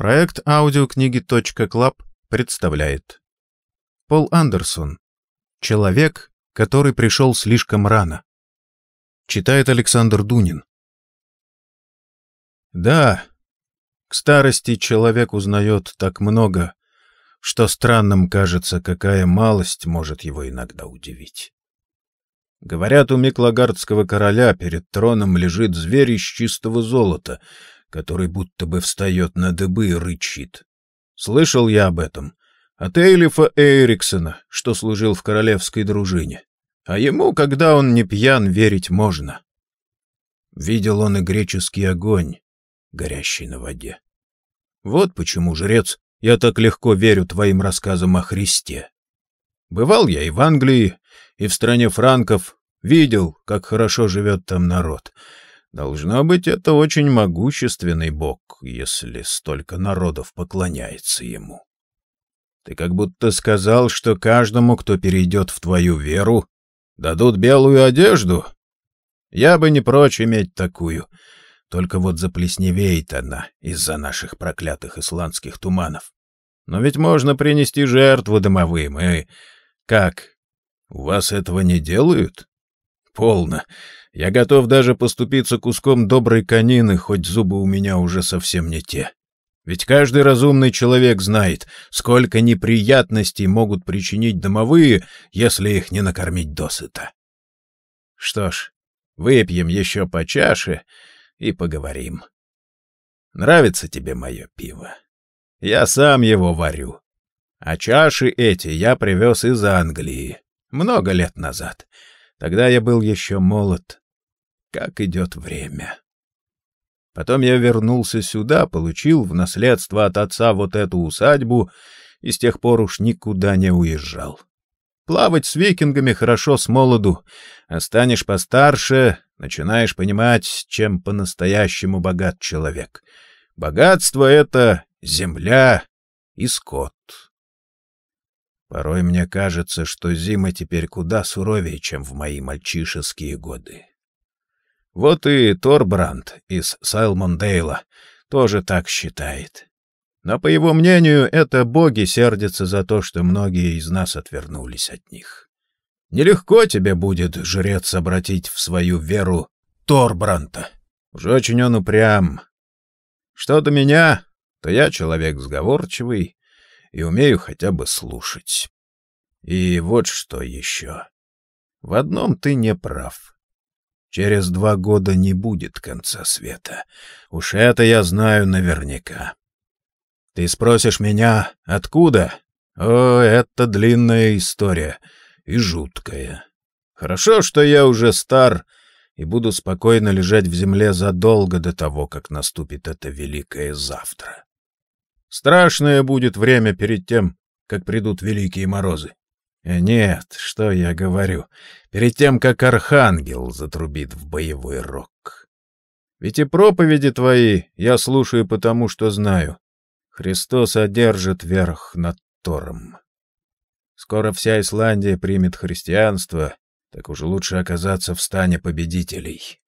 Проект аудиокниги .клаб представляет Пол Андерсон «Человек, который пришел слишком рано» Читает Александр Дунин Да, к старости человек узнает так много, что странным кажется, какая малость может его иногда удивить. Говорят, у Миклагардского короля перед троном лежит зверь из чистого золота — который будто бы встает на дыбы и рычит. Слышал я об этом. От Эйлифа Эриксона, что служил в королевской дружине. А ему, когда он не пьян, верить можно. Видел он и греческий огонь, горящий на воде. Вот почему, жрец, я так легко верю твоим рассказам о Христе. Бывал я и в Англии, и в стране франков, видел, как хорошо живет там народ — Должно быть, это очень могущественный бог, если столько народов поклоняется ему. Ты как будто сказал, что каждому, кто перейдет в твою веру, дадут белую одежду. Я бы не прочь иметь такую, только вот заплесневеет она из-за наших проклятых исландских туманов. Но ведь можно принести жертву домовым, и... Как? У вас этого не делают? Полно. Я готов даже поступиться куском доброй конины, хоть зубы у меня уже совсем не те. Ведь каждый разумный человек знает, сколько неприятностей могут причинить домовые, если их не накормить досыта. Что ж, выпьем еще по чаше и поговорим. Нравится тебе мое пиво? Я сам его варю. А чаши эти я привез из Англии много лет назад. Тогда я был еще молод. Как идет время. Потом я вернулся сюда, получил в наследство от отца вот эту усадьбу и с тех пор уж никуда не уезжал. Плавать с викингами хорошо с молоду, а станешь постарше, начинаешь понимать, чем по-настоящему богат человек. Богатство — это земля и скот. Порой мне кажется, что зима теперь куда суровее, чем в мои мальчишеские годы. Вот и Торбранд из Сайлмондейла тоже так считает. Но, по его мнению, это боги сердятся за то, что многие из нас отвернулись от них. Нелегко тебе будет, жрец, обратить в свою веру Торбранта. Уж очень он упрям. Что до меня, то я человек сговорчивый, и умею хотя бы слушать. И вот что еще. В одном ты не прав. Через два года не будет конца света. Уж это я знаю наверняка. Ты спросишь меня, откуда? О, это длинная история и жуткая. Хорошо, что я уже стар и буду спокойно лежать в земле задолго до того, как наступит это великое завтра. Страшное будет время перед тем, как придут великие морозы. Э, нет, что я говорю, перед тем, как архангел затрубит в боевой рог. Ведь и проповеди твои я слушаю потому, что знаю. Христос одержит верх над Тором. Скоро вся Исландия примет христианство, так уж лучше оказаться в стане победителей.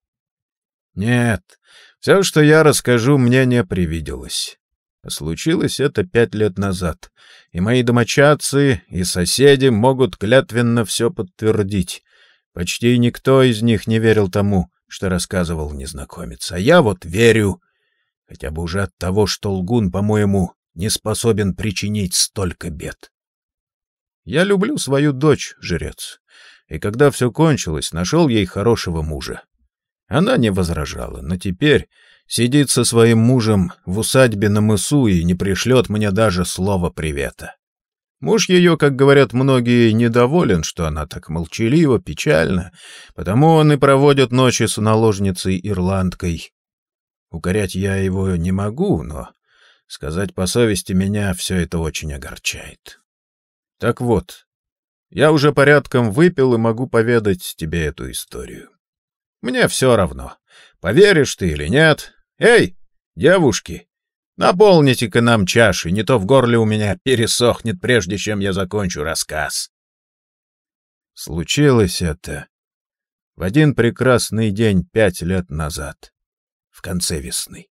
Нет, все, что я расскажу, мне не привиделось. Случилось это пять лет назад, и мои домочадцы и соседи могут клятвенно все подтвердить. Почти никто из них не верил тому, что рассказывал незнакомец, а я вот верю, хотя бы уже от того, что лгун, по-моему, не способен причинить столько бед. Я люблю свою дочь, жрец, и когда все кончилось, нашел ей хорошего мужа. Она не возражала, но теперь Сидит со своим мужем в усадьбе на мысу и не пришлет мне даже слова привета. Муж ее, как говорят многие, недоволен, что она так молчалива, печальна, потому он и проводит ночи с наложницей-ирландкой. Укорять я его не могу, но, сказать по совести, меня все это очень огорчает. Так вот, я уже порядком выпил и могу поведать тебе эту историю. Мне все равно, поверишь ты или нет, «Эй, девушки, наполните-ка нам чаши, не то в горле у меня пересохнет, прежде чем я закончу рассказ». Случилось это в один прекрасный день пять лет назад, в конце весны.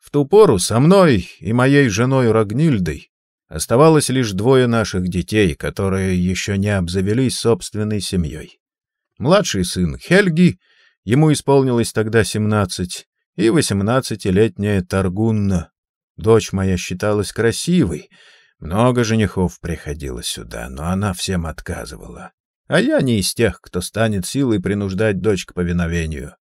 В ту пору со мной и моей женой Рогнильдой оставалось лишь двое наших детей, которые еще не обзавелись собственной семьей. Младший сын Хельги — Ему исполнилось тогда семнадцать, и восемнадцатилетняя Таргунна, дочь моя, считалась красивой. Много женихов приходило сюда, но она всем отказывала. А я не из тех, кто станет силой принуждать дочь к повиновению.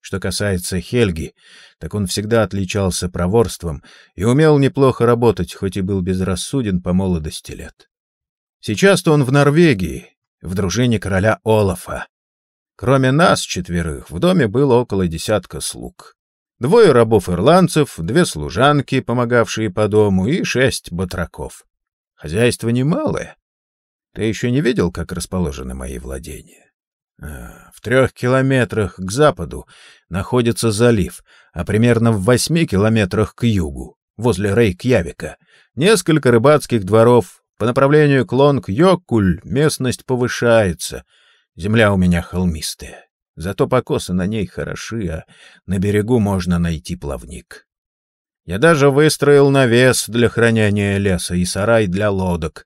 Что касается Хельги, так он всегда отличался проворством и умел неплохо работать, хоть и был безрассуден по молодости лет. Сейчас-то он в Норвегии, в дружине короля Олафа, Кроме нас четверых, в доме было около десятка слуг. Двое рабов-ирландцев, две служанки, помогавшие по дому, и шесть батраков. Хозяйство немалое. Ты еще не видел, как расположены мои владения? А, в трех километрах к западу находится залив, а примерно в восьми километрах к югу, возле Рейкьявика, несколько рыбацких дворов, по направлению к Лонг-Йокуль местность повышается — Земля у меня холмистая. Зато покосы на ней хороши, а на берегу можно найти плавник. Я даже выстроил навес для хранения леса и сарай для лодок.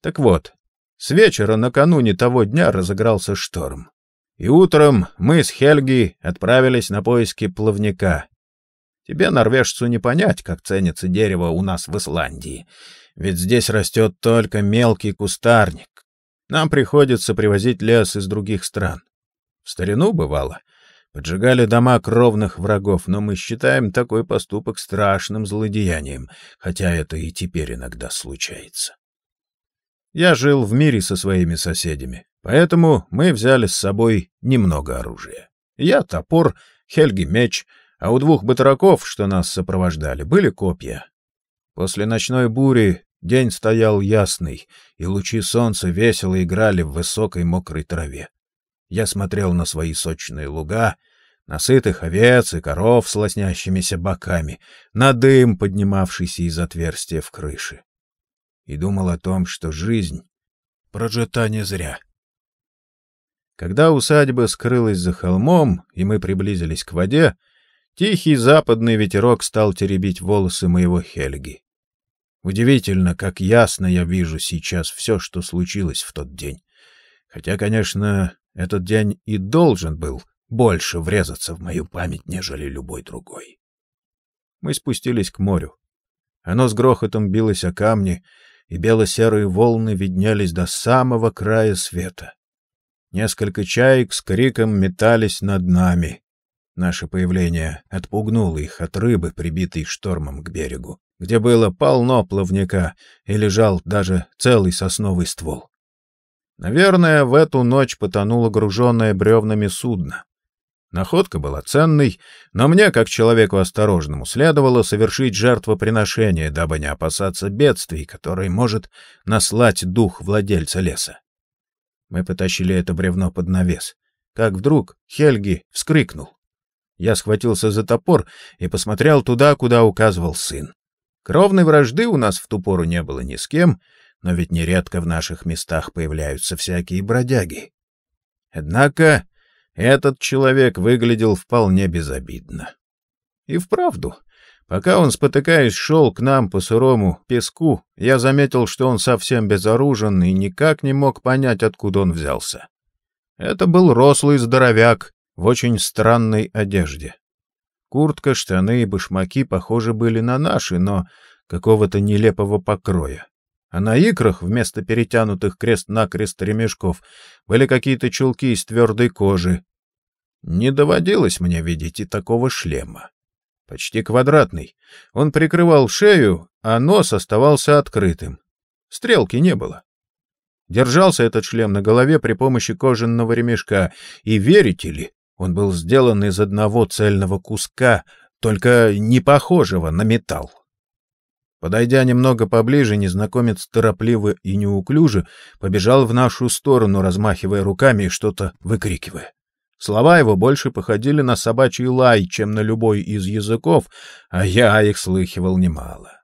Так вот, с вечера накануне того дня разыгрался шторм. И утром мы с Хельги отправились на поиски плавника. Тебе, норвежцу, не понять, как ценится дерево у нас в Исландии, ведь здесь растет только мелкий кустарник нам приходится привозить лес из других стран. В старину бывало. Поджигали дома кровных врагов, но мы считаем такой поступок страшным злодеянием, хотя это и теперь иногда случается. Я жил в мире со своими соседями, поэтому мы взяли с собой немного оружия. Я — топор, Хельги — меч, а у двух батраков, что нас сопровождали, были копья. После ночной бури День стоял ясный, и лучи солнца весело играли в высокой мокрой траве. Я смотрел на свои сочные луга, на сытых овец и коров с лоснящимися боками, на дым, поднимавшийся из отверстия в крыше. И думал о том, что жизнь прожита не зря. Когда усадьба скрылась за холмом, и мы приблизились к воде, тихий западный ветерок стал теребить волосы моего Хельги. Удивительно, как ясно я вижу сейчас все, что случилось в тот день. Хотя, конечно, этот день и должен был больше врезаться в мою память, нежели любой другой. Мы спустились к морю. Оно с грохотом билось о камни, и бело-серые волны виднялись до самого края света. Несколько чаек с криком метались над нами. Наше появление отпугнуло их от рыбы, прибитой штормом к берегу где было полно плавника и лежал даже целый сосновый ствол. Наверное, в эту ночь потонуло груженное бревнами судно. Находка была ценной, но мне, как человеку осторожному, следовало совершить жертвоприношение, дабы не опасаться бедствий, которые может наслать дух владельца леса. Мы потащили это бревно под навес. Как вдруг Хельги вскрикнул. Я схватился за топор и посмотрел туда, куда указывал сын. Кровной вражды у нас в ту пору не было ни с кем, но ведь нередко в наших местах появляются всякие бродяги. Однако этот человек выглядел вполне безобидно. И вправду, пока он, спотыкаясь, шел к нам по сырому песку, я заметил, что он совсем безоружен и никак не мог понять, откуда он взялся. Это был рослый здоровяк в очень странной одежде. Куртка, штаны и башмаки похожи были на наши, но какого-то нелепого покроя. А на икрах, вместо перетянутых крест-накрест ремешков, были какие-то чулки из твердой кожи. Не доводилось мне видеть и такого шлема. Почти квадратный. Он прикрывал шею, а нос оставался открытым. Стрелки не было. Держался этот шлем на голове при помощи кожаного ремешка, и, верите ли, он был сделан из одного цельного куска, только не похожего на металл. Подойдя немного поближе, незнакомец торопливо и неуклюже побежал в нашу сторону, размахивая руками и что-то выкрикивая. Слова его больше походили на собачий лай, чем на любой из языков, а я их слыхивал немало.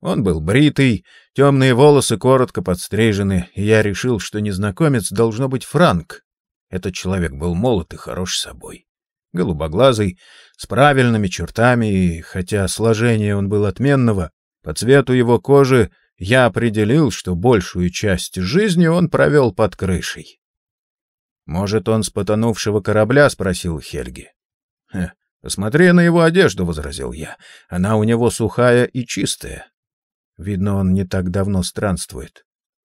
Он был бритый, темные волосы коротко подстрижены, и я решил, что незнакомец должно быть франк. Этот человек был молод и хорош собой. Голубоглазый, с правильными чертами, и хотя сложение он был отменного, по цвету его кожи я определил, что большую часть жизни он провел под крышей. «Может, он с потонувшего корабля?» — спросил Хельги. «Хе, посмотри на его одежду», — возразил я. «Она у него сухая и чистая. Видно, он не так давно странствует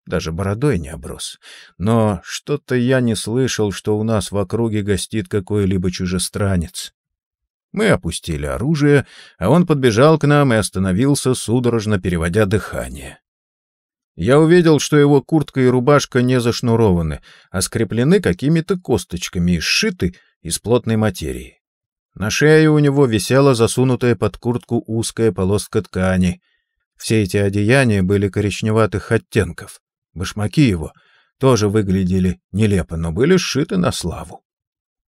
даже бородой не оброс. Но что-то я не слышал, что у нас в округе гостит какой-либо чужестранец. Мы опустили оружие, а он подбежал к нам и остановился, судорожно переводя дыхание. Я увидел, что его куртка и рубашка не зашнурованы, а скреплены какими-то косточками и сшиты из плотной материи. На шее у него висела засунутая под куртку узкая полоска ткани. Все эти одеяния были коричневатых оттенков. Башмаки его тоже выглядели нелепо, но были сшиты на славу.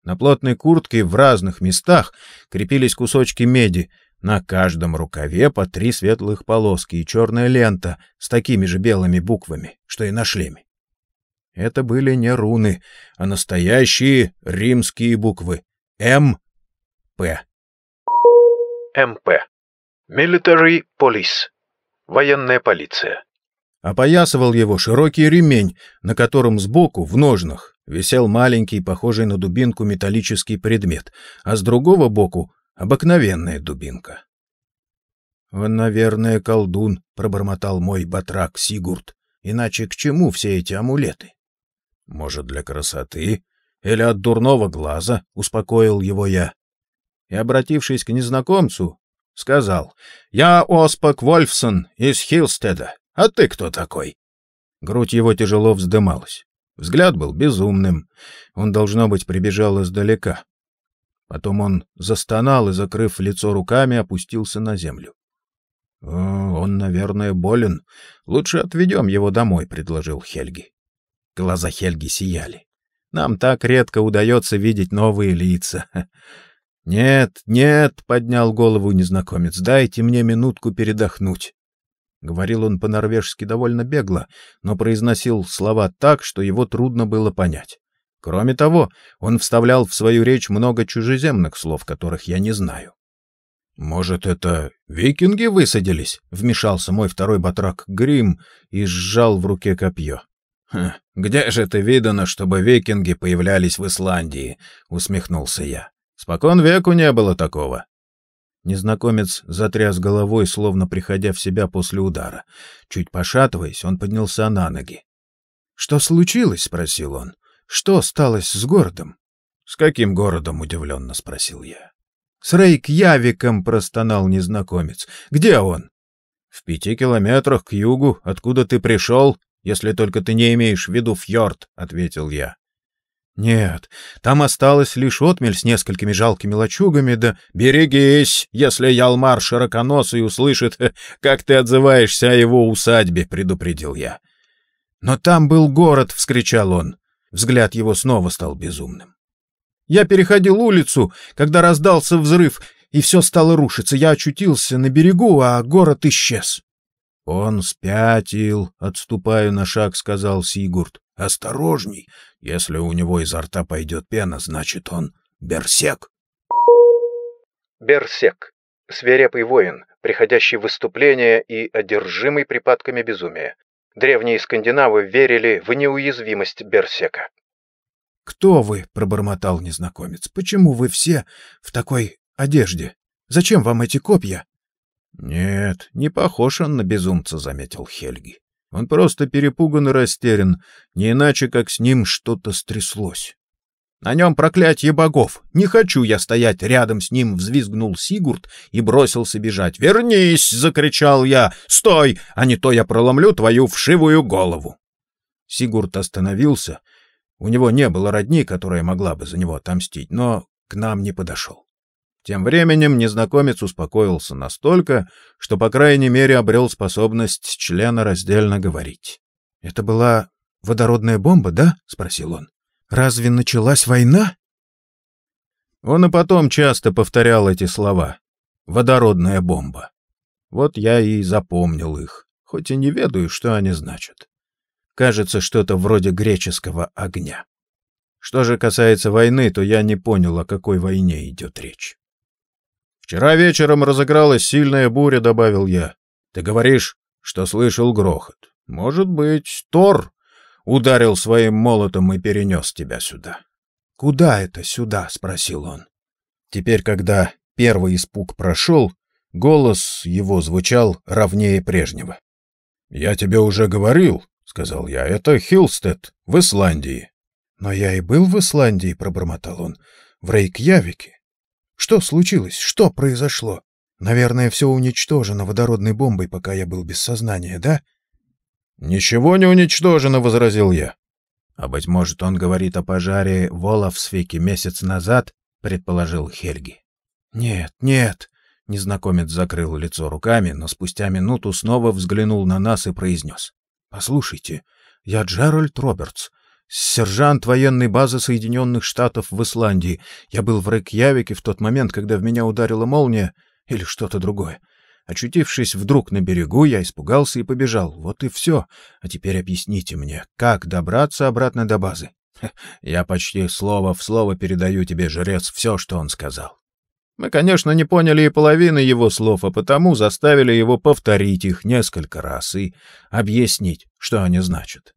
На плотной куртке в разных местах крепились кусочки меди, на каждом рукаве по три светлых полоски и черная лента с такими же белыми буквами, что и на шлеме. Это были не руны, а настоящие римские буквы М. П. МП. Military Police. Военная полиция. Опоясывал его широкий ремень, на котором сбоку, в ножнах, висел маленький, похожий на дубинку, металлический предмет, а с другого боку — обыкновенная дубинка. «Он, наверное, колдун», — пробормотал мой батрак Сигурд. «Иначе к чему все эти амулеты?» «Может, для красоты? Или от дурного глаза?» — успокоил его я. И, обратившись к незнакомцу, сказал, «Я Оспак Вольфсон из Хилстеда. А ты кто такой?» Грудь его тяжело вздымалась. Взгляд был безумным. Он, должно быть, прибежал издалека. Потом он застонал и, закрыв лицо руками, опустился на землю. — Он, наверное, болен. Лучше отведем его домой, — предложил Хельги. Глаза Хельги сияли. — Нам так редко удается видеть новые лица. — Нет, нет, — поднял голову незнакомец, — дайте мне минутку передохнуть. Говорил он по-норвежски довольно бегло, но произносил слова так, что его трудно было понять. Кроме того, он вставлял в свою речь много чужеземных слов, которых я не знаю. «Может, это викинги высадились?» — вмешался мой второй батрак Грим и сжал в руке копье. «Хм, «Где же это видано, чтобы викинги появлялись в Исландии?» — усмехнулся я. «Спокон веку не было такого. Незнакомец затряс головой, словно приходя в себя после удара. Чуть пошатываясь, он поднялся на ноги. «Что случилось?» — спросил он. «Что сталось с городом?» «С каким городом?» — удивленно спросил я. «С Рейкьявиком!» — простонал незнакомец. «Где он?» «В пяти километрах к югу, откуда ты пришел, если только ты не имеешь в виду фьорд», — ответил я. Нет, там осталась лишь отмель с несколькими жалкими лачугами, да... «Берегись, если Ялмар широконосый услышит, э, как ты отзываешься о его усадьбе», — предупредил я. «Но там был город», — вскричал он. Взгляд его снова стал безумным. Я переходил улицу, когда раздался взрыв, и все стало рушиться. Я очутился на берегу, а город исчез. «Он спятил», — отступая на шаг, сказал Сигурд. «Осторожней! Если у него изо рта пойдет пена, значит он берсек». Берсек. Свирепый воин, приходящий в выступление и одержимый припадками безумия. Древние скандинавы верили в неуязвимость берсека. «Кто вы?» — пробормотал незнакомец. «Почему вы все в такой одежде? Зачем вам эти копья?» «Нет, не похож он на безумца», — заметил Хельги. «Он просто перепуган и растерян, не иначе, как с ним что-то стряслось». «На нем проклятие богов! Не хочу я стоять рядом с ним!» — взвизгнул Сигурд и бросился бежать. «Вернись!» — закричал я. «Стой! А не то я проломлю твою вшивую голову!» Сигурд остановился. У него не было родни, которая могла бы за него отомстить, но к нам не подошел. Тем временем незнакомец успокоился настолько, что, по крайней мере, обрел способность члена раздельно говорить. — Это была водородная бомба, да? — спросил он. — Разве началась война? Он и потом часто повторял эти слова. «Водородная бомба». Вот я и запомнил их, хоть и не ведаю, что они значат. Кажется, что-то вроде греческого огня. Что же касается войны, то я не понял, о какой войне идет речь. «Вчера вечером разыгралась сильная буря», — добавил я. «Ты говоришь, что слышал грохот. Может быть, Тор ударил своим молотом и перенес тебя сюда». «Куда это сюда?» — спросил он. Теперь, когда первый испуг прошел, голос его звучал ровнее прежнего. «Я тебе уже говорил», — сказал я, — «это Хилстед в Исландии». «Но я и был в Исландии», — пробормотал он, — «в Рейкьявике». Что случилось? Что произошло? Наверное, все уничтожено водородной бомбой, пока я был без сознания, да? Ничего не уничтожено, возразил я. А быть может, он говорит о пожаре в Олафсвике месяц назад, предположил Хельги. Нет, нет. Незнакомец закрыл лицо руками, но спустя минуту снова взглянул на нас и произнес. «Послушайте, я Джеральд Робертс сержант военной базы Соединенных Штатов в Исландии. Я был в Рейкьявике в тот момент, когда в меня ударила молния или что-то другое. Очутившись вдруг на берегу, я испугался и побежал. Вот и все. А теперь объясните мне, как добраться обратно до базы? я почти слово в слово передаю тебе, жрец, все, что он сказал. Мы, конечно, не поняли и половины его слов, а потому заставили его повторить их несколько раз и объяснить, что они значат.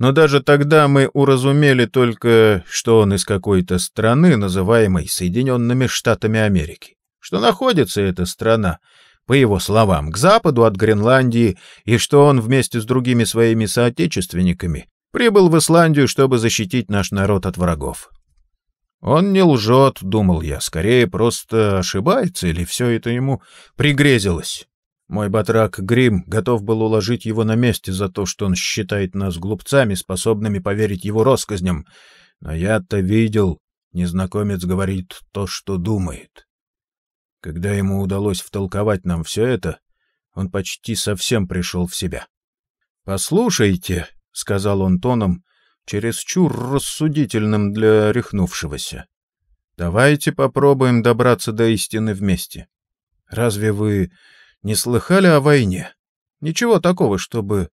Но даже тогда мы уразумели только, что он из какой-то страны, называемой Соединенными Штатами Америки. Что находится эта страна, по его словам, к западу от Гренландии, и что он вместе с другими своими соотечественниками прибыл в Исландию, чтобы защитить наш народ от врагов. «Он не лжет», — думал я, — «скорее просто ошибается, или все это ему пригрезилось». Мой батрак Грим готов был уложить его на месте за то, что он считает нас глупцами, способными поверить его россказням. Но я-то видел, незнакомец говорит то, что думает. Когда ему удалось втолковать нам все это, он почти совсем пришел в себя. «Послушайте», — сказал он тоном, чересчур рассудительным для рехнувшегося, — «давайте попробуем добраться до истины вместе. Разве вы не слыхали о войне? Ничего такого, чтобы...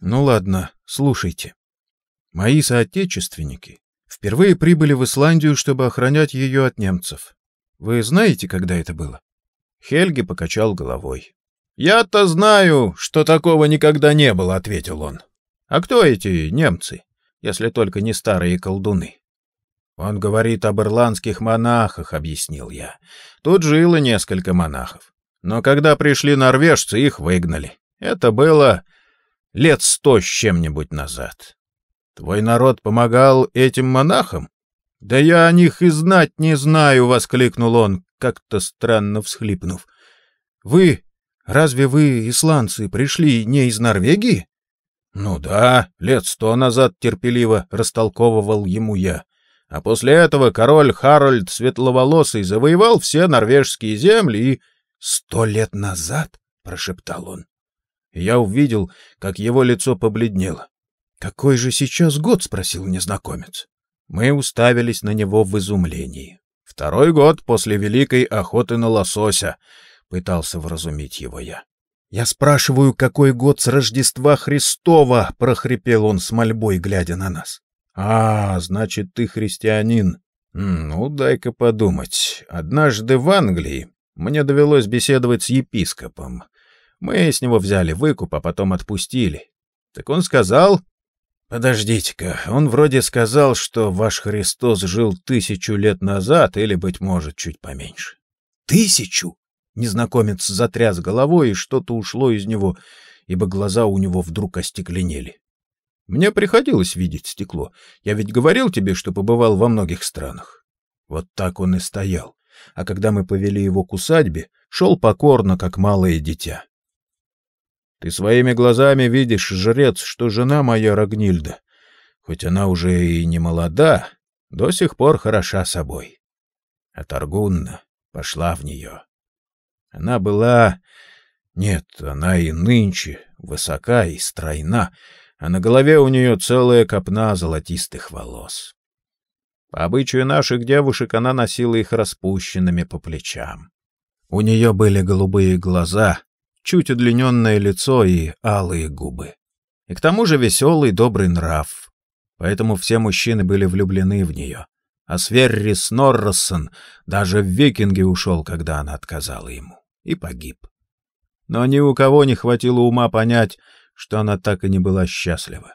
Ну ладно, слушайте. Мои соотечественники впервые прибыли в Исландию, чтобы охранять ее от немцев. Вы знаете, когда это было? Хельги покачал головой. «Я-то знаю, что такого никогда не было», — ответил он. «А кто эти немцы, если только не старые колдуны?» «Он говорит об ирландских монахах», — объяснил я. «Тут жило несколько монахов. Но когда пришли норвежцы, их выгнали. Это было лет сто с чем-нибудь назад. Твой народ помогал этим монахам? — Да я о них и знать не знаю, — воскликнул он, как-то странно всхлипнув. — Вы... Разве вы, исландцы, пришли не из Норвегии? — Ну да, лет сто назад терпеливо растолковывал ему я. А после этого король Харальд Светловолосый завоевал все норвежские земли и «Сто лет назад?» — прошептал он. Я увидел, как его лицо побледнело. «Какой же сейчас год?» — спросил незнакомец. Мы уставились на него в изумлении. «Второй год после великой охоты на лосося», — пытался вразумить его я. «Я спрашиваю, какой год с Рождества Христова?» — прохрипел он с мольбой, глядя на нас. «А, значит, ты христианин. Ну, дай-ка подумать. Однажды в Англии мне довелось беседовать с епископом. Мы с него взяли выкуп, а потом отпустили. Так он сказал... Подождите-ка, он вроде сказал, что ваш Христос жил тысячу лет назад или, быть может, чуть поменьше. Тысячу? Незнакомец затряс головой, и что-то ушло из него, ибо глаза у него вдруг остекленели. Мне приходилось видеть стекло. Я ведь говорил тебе, что побывал во многих странах. Вот так он и стоял а когда мы повели его к усадьбе, шел покорно, как малое дитя. Ты своими глазами видишь, жрец, что жена моя Рогнильда, хоть она уже и не молода, до сих пор хороша собой. А Торгунна пошла в нее. Она была... Нет, она и нынче высока и стройна, а на голове у нее целая копна золотистых волос. По обычаю наших девушек она носила их распущенными по плечам. У нее были голубые глаза, чуть удлиненное лицо и алые губы. И к тому же веселый, добрый нрав. Поэтому все мужчины были влюблены в нее. А Сверри Сноррессон даже в викинге ушел, когда она отказала ему, и погиб. Но ни у кого не хватило ума понять, что она так и не была счастлива.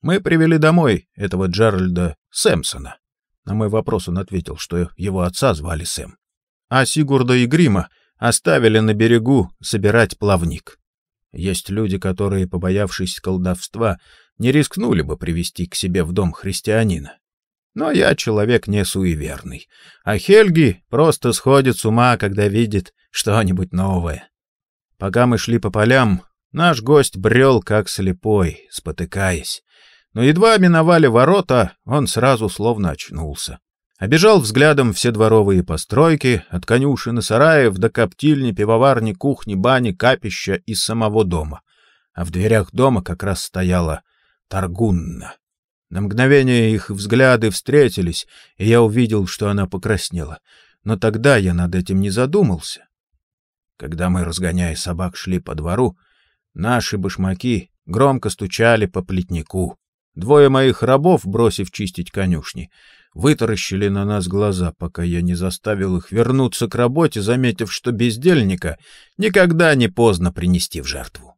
Мы привели домой этого Джеральда Сэмсона. На мой вопрос он ответил, что его отца звали Сэм. А Сигурда и Грима оставили на берегу собирать плавник. Есть люди, которые, побоявшись колдовства, не рискнули бы привести к себе в дом христианина. Но я человек не суеверный, а Хельги просто сходит с ума, когда видит что-нибудь новое. Пока мы шли по полям, наш гость брел как слепой, спотыкаясь. Но едва миновали ворота, он сразу словно очнулся. Обежал взглядом все дворовые постройки, от и сараев до коптильни, пивоварни, кухни, бани, капища и самого дома. А в дверях дома как раз стояла Таргунна. На мгновение их взгляды встретились, и я увидел, что она покраснела. Но тогда я над этим не задумался. Когда мы, разгоняя собак, шли по двору, наши башмаки громко стучали по плетнику. Двое моих рабов, бросив чистить конюшни, вытаращили на нас глаза, пока я не заставил их вернуться к работе, заметив, что бездельника никогда не поздно принести в жертву.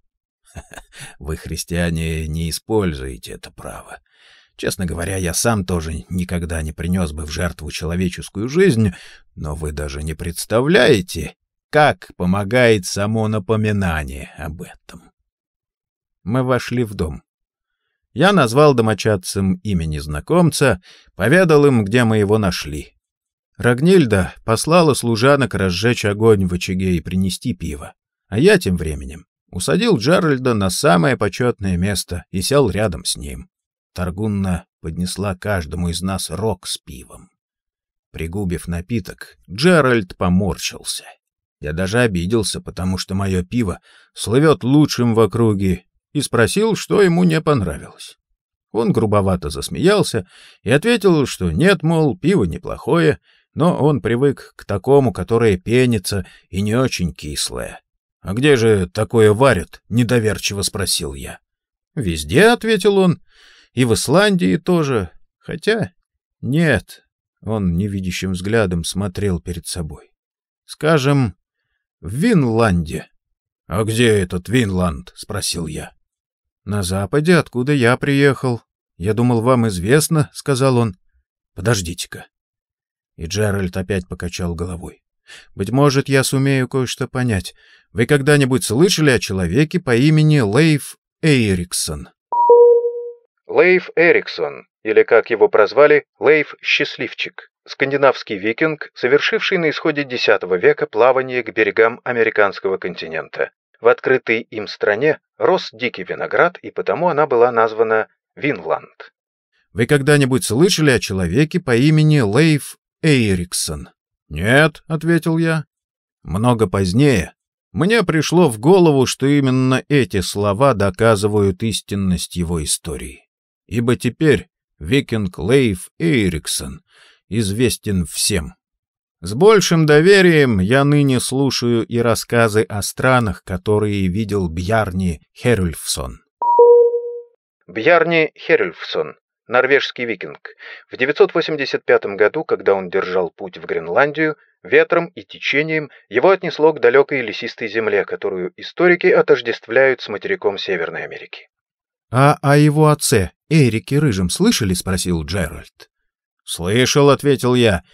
Вы, христиане, не используете это право. Честно говоря, я сам тоже никогда не принес бы в жертву человеческую жизнь, но вы даже не представляете, как помогает само напоминание об этом. Мы вошли в дом. Я назвал домочадцам имени знакомца, поведал им, где мы его нашли. Рагнильда послала служанок разжечь огонь в очаге и принести пиво. А я тем временем усадил Джеральда на самое почетное место и сел рядом с ним. Торгунна поднесла каждому из нас рог с пивом. Пригубив напиток, Джеральд поморщился. Я даже обиделся, потому что мое пиво слывет лучшим в округе, и спросил, что ему не понравилось. Он грубовато засмеялся и ответил, что нет, мол, пиво неплохое, но он привык к такому, которое пенится и не очень кислое. «А где же такое варят?» — недоверчиво спросил я. «Везде», — ответил он, — «и в Исландии тоже. Хотя...» «Нет», — он невидящим взглядом смотрел перед собой. «Скажем, в Винланде». «А где этот Винланд?» — спросил я. «На западе, откуда я приехал. Я думал, вам известно», — сказал он. «Подождите-ка». И Джеральд опять покачал головой. «Быть может, я сумею кое-что понять. Вы когда-нибудь слышали о человеке по имени Лейф Эриксон?» Лейф Эриксон, или, как его прозвали, Лейф Счастливчик, скандинавский викинг, совершивший на исходе X века плавание к берегам американского континента. В открытой им стране рос дикий виноград, и потому она была названа Винланд. Вы когда-нибудь слышали о человеке по имени Лейф Эйриксон? Нет, ответил я. Много позднее мне пришло в голову, что именно эти слова доказывают истинность его истории. Ибо теперь викинг Лейф Эйриксон известен всем. С большим доверием я ныне слушаю и рассказы о странах, которые видел Бьярни Херульфсон. Бьярни Херульфсон, норвежский викинг. В 985 году, когда он держал путь в Гренландию, ветром и течением его отнесло к далекой лесистой земле, которую историки отождествляют с материком Северной Америки. «А о его отце, Эрике Рыжем, слышали?» — спросил Джеральд. «Слышал», — ответил я.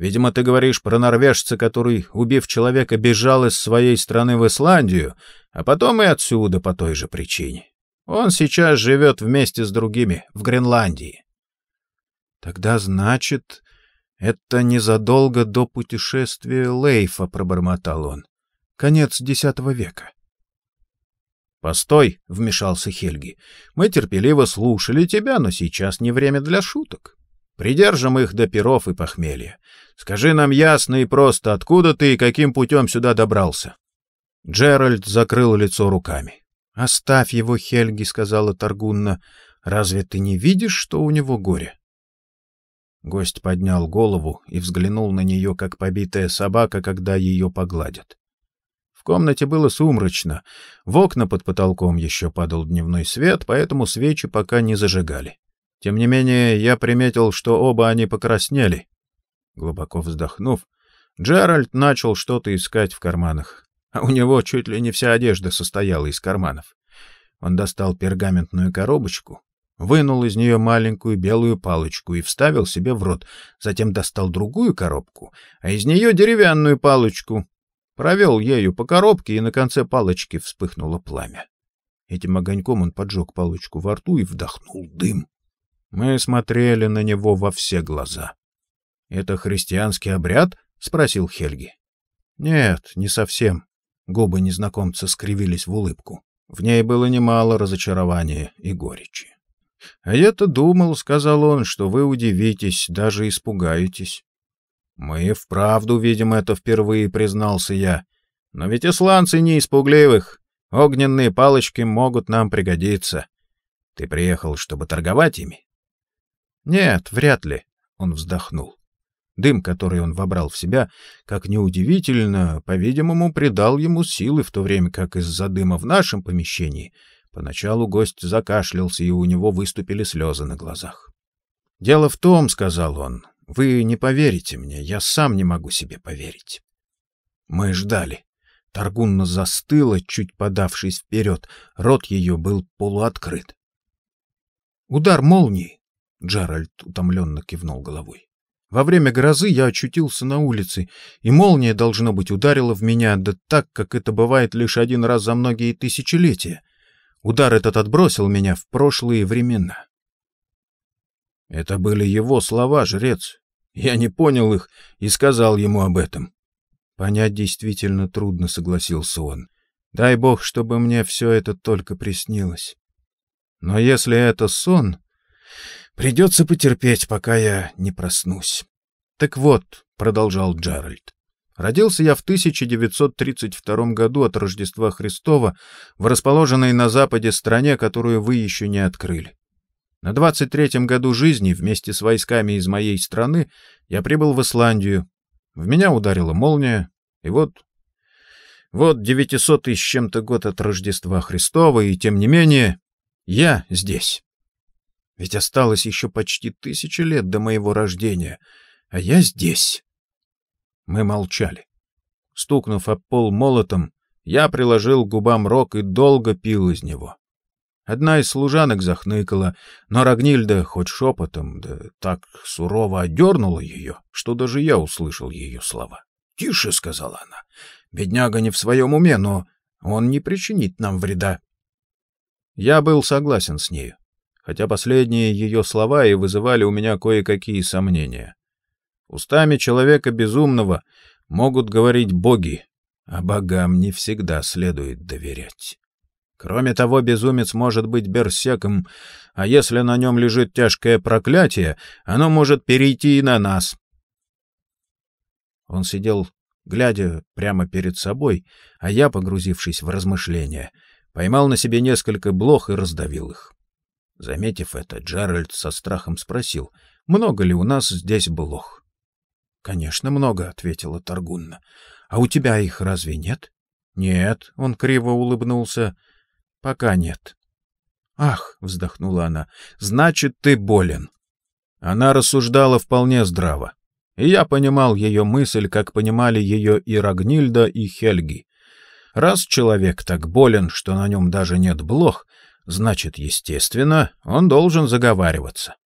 Видимо, ты говоришь про норвежца, который, убив человека, бежал из своей страны в Исландию, а потом и отсюда по той же причине. Он сейчас живет вместе с другими в Гренландии. Тогда, значит, это незадолго до путешествия Лейфа, пробормотал он. Конец X века. Постой, вмешался Хельги. Мы терпеливо слушали тебя, но сейчас не время для шуток. Придержим их до перов и похмелья. Скажи нам ясно и просто, откуда ты и каким путем сюда добрался?» Джеральд закрыл лицо руками. «Оставь его, Хельги», — сказала Таргунна. «Разве ты не видишь, что у него горе?» Гость поднял голову и взглянул на нее, как побитая собака, когда ее погладят. В комнате было сумрачно, в окна под потолком еще падал дневной свет, поэтому свечи пока не зажигали. Тем не менее, я приметил, что оба они покраснели. Глубоко вздохнув, Джеральд начал что-то искать в карманах. А у него чуть ли не вся одежда состояла из карманов. Он достал пергаментную коробочку, вынул из нее маленькую белую палочку и вставил себе в рот, затем достал другую коробку, а из нее деревянную палочку. Провел ею по коробке, и на конце палочки вспыхнуло пламя. Этим огоньком он поджег палочку во рту и вдохнул дым. Мы смотрели на него во все глаза. «Это христианский обряд?» — спросил Хельги. «Нет, не совсем». Губы незнакомца скривились в улыбку. В ней было немало разочарования и горечи. «А я-то думал, — сказал он, — что вы удивитесь, даже испугаетесь». «Мы вправду видим это впервые», — признался я. «Но ведь исландцы не испугливых. Огненные палочки могут нам пригодиться. Ты приехал, чтобы торговать ими?» Нет, вряд ли, он вздохнул. Дым, который он вобрал в себя, как неудивительно, по-видимому, придал ему силы, в то время как из-за дыма в нашем помещении поначалу гость закашлялся, и у него выступили слезы на глазах. «Дело в том, — сказал он, — вы не поверите мне, я сам не могу себе поверить». Мы ждали. Торгунна застыла, чуть подавшись вперед, рот ее был полуоткрыт. Удар молнии, Джеральд утомленно кивнул головой. Во время грозы я очутился на улице, и молния, должно быть, ударила в меня, да так, как это бывает лишь один раз за многие тысячелетия. Удар этот отбросил меня в прошлые времена. Это были его слова, жрец. Я не понял их и сказал ему об этом. Понять действительно трудно, согласился он. Дай бог, чтобы мне все это только приснилось. Но если это сон... Придется потерпеть, пока я не проснусь. Так вот, продолжал Джеральд. Родился я в 1932 году от Рождества Христова в расположенной на западе стране, которую вы еще не открыли. На 23-м году жизни вместе с войсками из моей страны я прибыл в Исландию. В меня ударила молния, и вот... Вот 900 и с чем-то год от Рождества Христова, и тем не менее я здесь. Ведь осталось еще почти тысяча лет до моего рождения, а я здесь. Мы молчали. Стукнув об пол молотом, я приложил к губам рог и долго пил из него. Одна из служанок захныкала, но Рагнильда хоть шепотом, да так сурово одернула ее, что даже я услышал ее слова. «Тише», — сказала она, — «бедняга не в своем уме, но он не причинит нам вреда». Я был согласен с нею хотя последние ее слова и вызывали у меня кое-какие сомнения. Устами человека безумного могут говорить боги, а богам не всегда следует доверять. Кроме того, безумец может быть берсеком, а если на нем лежит тяжкое проклятие, оно может перейти и на нас. Он сидел, глядя прямо перед собой, а я, погрузившись в размышления, поймал на себе несколько блох и раздавил их. Заметив это, Джеральд со страхом спросил, много ли у нас здесь блох. — Конечно, много, — ответила Торгунна. — А у тебя их разве нет? — Нет, — он криво улыбнулся. — Пока нет. — Ах, — вздохнула она, — значит, ты болен. Она рассуждала вполне здраво. И я понимал ее мысль, как понимали ее и Рагнильда, и Хельги. Раз человек так болен, что на нем даже нет блох, — Значит, естественно, он должен заговариваться.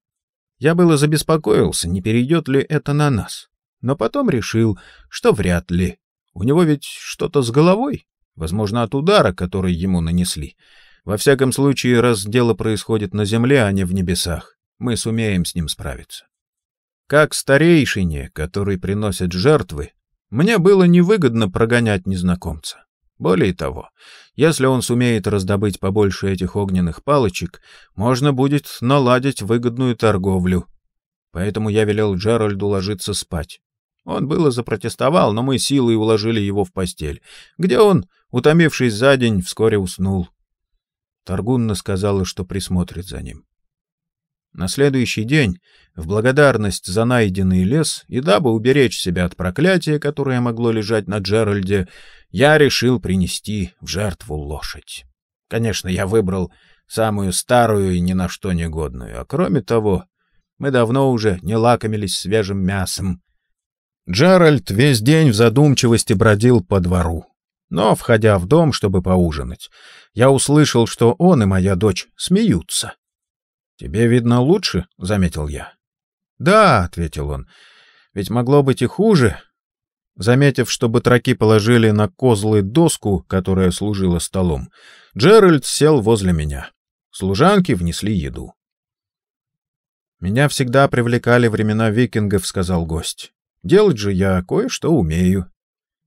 Я было забеспокоился, не перейдет ли это на нас. Но потом решил, что вряд ли. У него ведь что-то с головой. Возможно, от удара, который ему нанесли. Во всяком случае, раз дело происходит на земле, а не в небесах, мы сумеем с ним справиться. Как старейшине, который приносит жертвы, мне было невыгодно прогонять незнакомца. Более того, если он сумеет раздобыть побольше этих огненных палочек, можно будет наладить выгодную торговлю. Поэтому я велел Джеральду ложиться спать. Он было запротестовал, но мы силой уложили его в постель, где он, утомившись за день, вскоре уснул. Торгунна сказала, что присмотрит за ним. На следующий день, в благодарность за найденный лес и дабы уберечь себя от проклятия, которое могло лежать на Джеральде, я решил принести в жертву лошадь. Конечно, я выбрал самую старую и ни на что негодную, а кроме того, мы давно уже не лакомились свежим мясом. Джеральд весь день в задумчивости бродил по двору. Но, входя в дом, чтобы поужинать, я услышал, что он и моя дочь смеются. «Тебе, видно, лучше?» — заметил я. «Да», — ответил он, — «ведь могло быть и хуже». Заметив, что батраки положили на козлы доску, которая служила столом, Джеральд сел возле меня. Служанки внесли еду. «Меня всегда привлекали времена викингов», — сказал гость. «Делать же я кое-что умею».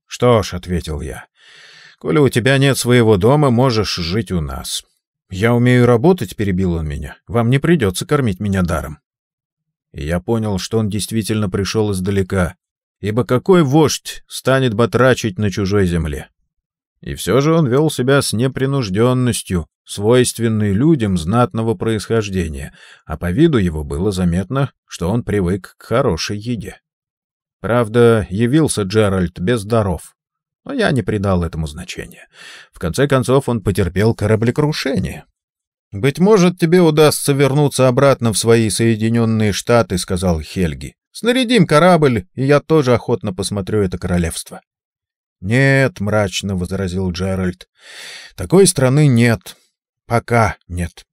«Что ж», — ответил я, — «коли у тебя нет своего дома, можешь жить у нас». «Я умею работать», — перебил он меня. «Вам не придется кормить меня даром». И я понял, что он действительно пришел издалека. Ибо какой вождь станет батрачить на чужой земле? И все же он вел себя с непринужденностью, свойственной людям знатного происхождения, а по виду его было заметно, что он привык к хорошей еде. Правда, явился Джеральд без даров но я не придал этому значения. В конце концов, он потерпел кораблекрушение. «Быть может, тебе удастся вернуться обратно в свои Соединенные Штаты», — сказал Хельги. «Снарядим корабль, и я тоже охотно посмотрю это королевство». «Нет», — мрачно возразил Джеральд, — «такой страны нет. Пока нет».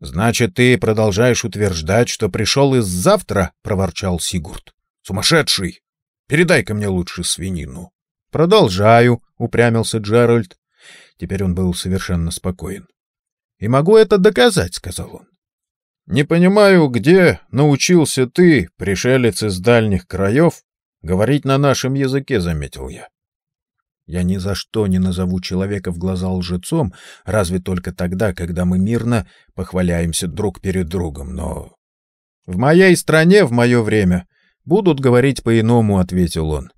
«Значит, ты продолжаешь утверждать, что пришел из завтра?» — проворчал Сигурд. «Сумасшедший! Передай-ка мне лучше свинину». «Продолжаю», — упрямился Джеральд. Теперь он был совершенно спокоен. «И могу это доказать», — сказал он. «Не понимаю, где научился ты, пришелец из дальних краев, говорить на нашем языке», — заметил я. Я ни за что не назову человека в глаза лжецом, разве только тогда, когда мы мирно похваляемся друг перед другом, но... — В моей стране в мое время будут говорить по-иному, — ответил он.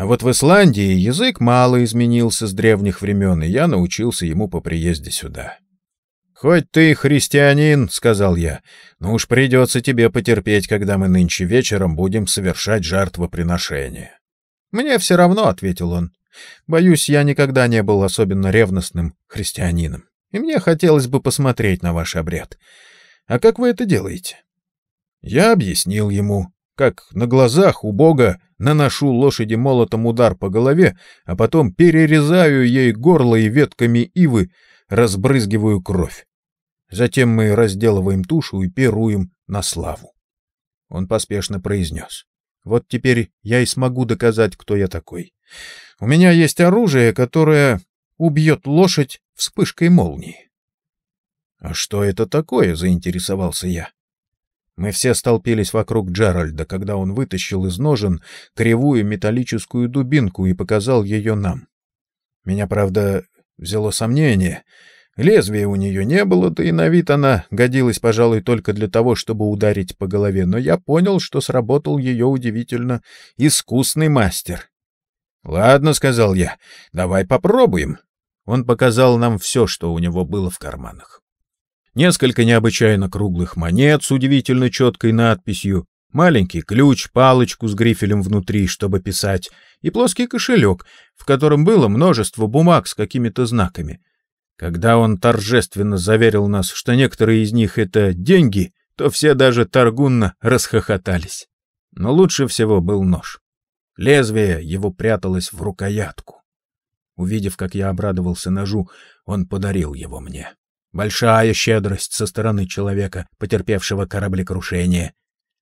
А вот в Исландии язык мало изменился с древних времен, и я научился ему по приезде сюда. «Хоть ты христианин, — сказал я, — но уж придется тебе потерпеть, когда мы нынче вечером будем совершать жертвоприношение». «Мне все равно, — ответил он. Боюсь, я никогда не был особенно ревностным христианином, и мне хотелось бы посмотреть на ваш обряд. А как вы это делаете?» Я объяснил ему, как на глазах у бога наношу лошади молотом удар по голове, а потом перерезаю ей горло и ветками ивы разбрызгиваю кровь. Затем мы разделываем тушу и пируем на славу. Он поспешно произнес. Вот теперь я и смогу доказать, кто я такой. У меня есть оружие, которое убьет лошадь вспышкой молнии. — А что это такое? — заинтересовался я. Мы все столпились вокруг Джеральда, когда он вытащил из ножен кривую металлическую дубинку и показал ее нам. Меня, правда, взяло сомнение. Лезвия у нее не было, да и на вид она годилась, пожалуй, только для того, чтобы ударить по голове, но я понял, что сработал ее удивительно искусный мастер. «Ладно», — сказал я, — «давай попробуем». Он показал нам все, что у него было в карманах несколько необычайно круглых монет с удивительно четкой надписью, маленький ключ, палочку с грифелем внутри, чтобы писать, и плоский кошелек, в котором было множество бумаг с какими-то знаками. Когда он торжественно заверил нас, что некоторые из них — это деньги, то все даже торгунно расхохотались. Но лучше всего был нож. Лезвие его пряталось в рукоятку. Увидев, как я обрадовался ножу, он подарил его мне. Большая щедрость со стороны человека, потерпевшего кораблекрушение.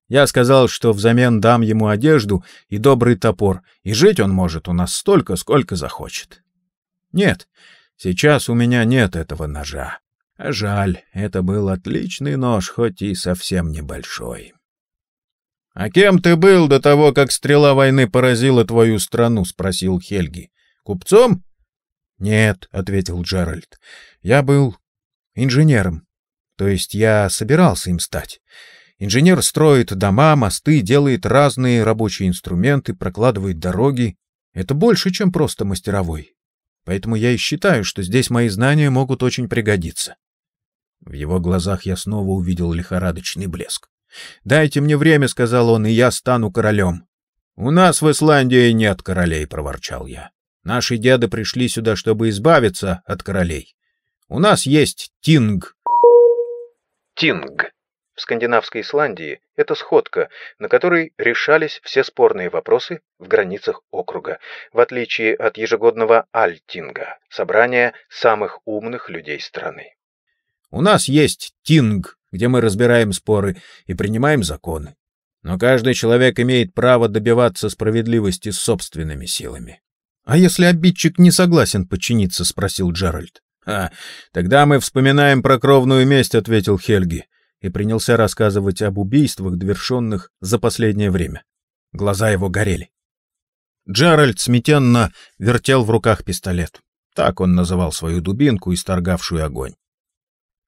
Я сказал, что взамен дам ему одежду и добрый топор, и жить он может у нас столько, сколько захочет. Нет, сейчас у меня нет этого ножа. А жаль, это был отличный нож, хоть и совсем небольшой. — А кем ты был до того, как стрела войны поразила твою страну? — спросил Хельги. — Купцом? — Нет, — ответил Джеральд. — Я был инженером. То есть я собирался им стать. Инженер строит дома, мосты, делает разные рабочие инструменты, прокладывает дороги. Это больше, чем просто мастеровой. Поэтому я и считаю, что здесь мои знания могут очень пригодиться. В его глазах я снова увидел лихорадочный блеск. «Дайте мне время», — сказал он, — «и я стану королем». «У нас в Исландии нет королей», — проворчал я. «Наши деды пришли сюда, чтобы избавиться от королей. У нас есть тинг. Тинг. В скандинавской Исландии это сходка, на которой решались все спорные вопросы в границах округа, в отличие от ежегодного Альтинга, собрания самых умных людей страны. У нас есть Тинг, где мы разбираем споры и принимаем законы. Но каждый человек имеет право добиваться справедливости собственными силами. — А если обидчик не согласен подчиниться? — спросил Джеральд. «А, тогда мы вспоминаем про кровную месть», — ответил Хельги, и принялся рассказывать об убийствах, довершенных за последнее время. Глаза его горели. Джеральд сметенно вертел в руках пистолет. Так он называл свою дубинку, исторгавшую огонь.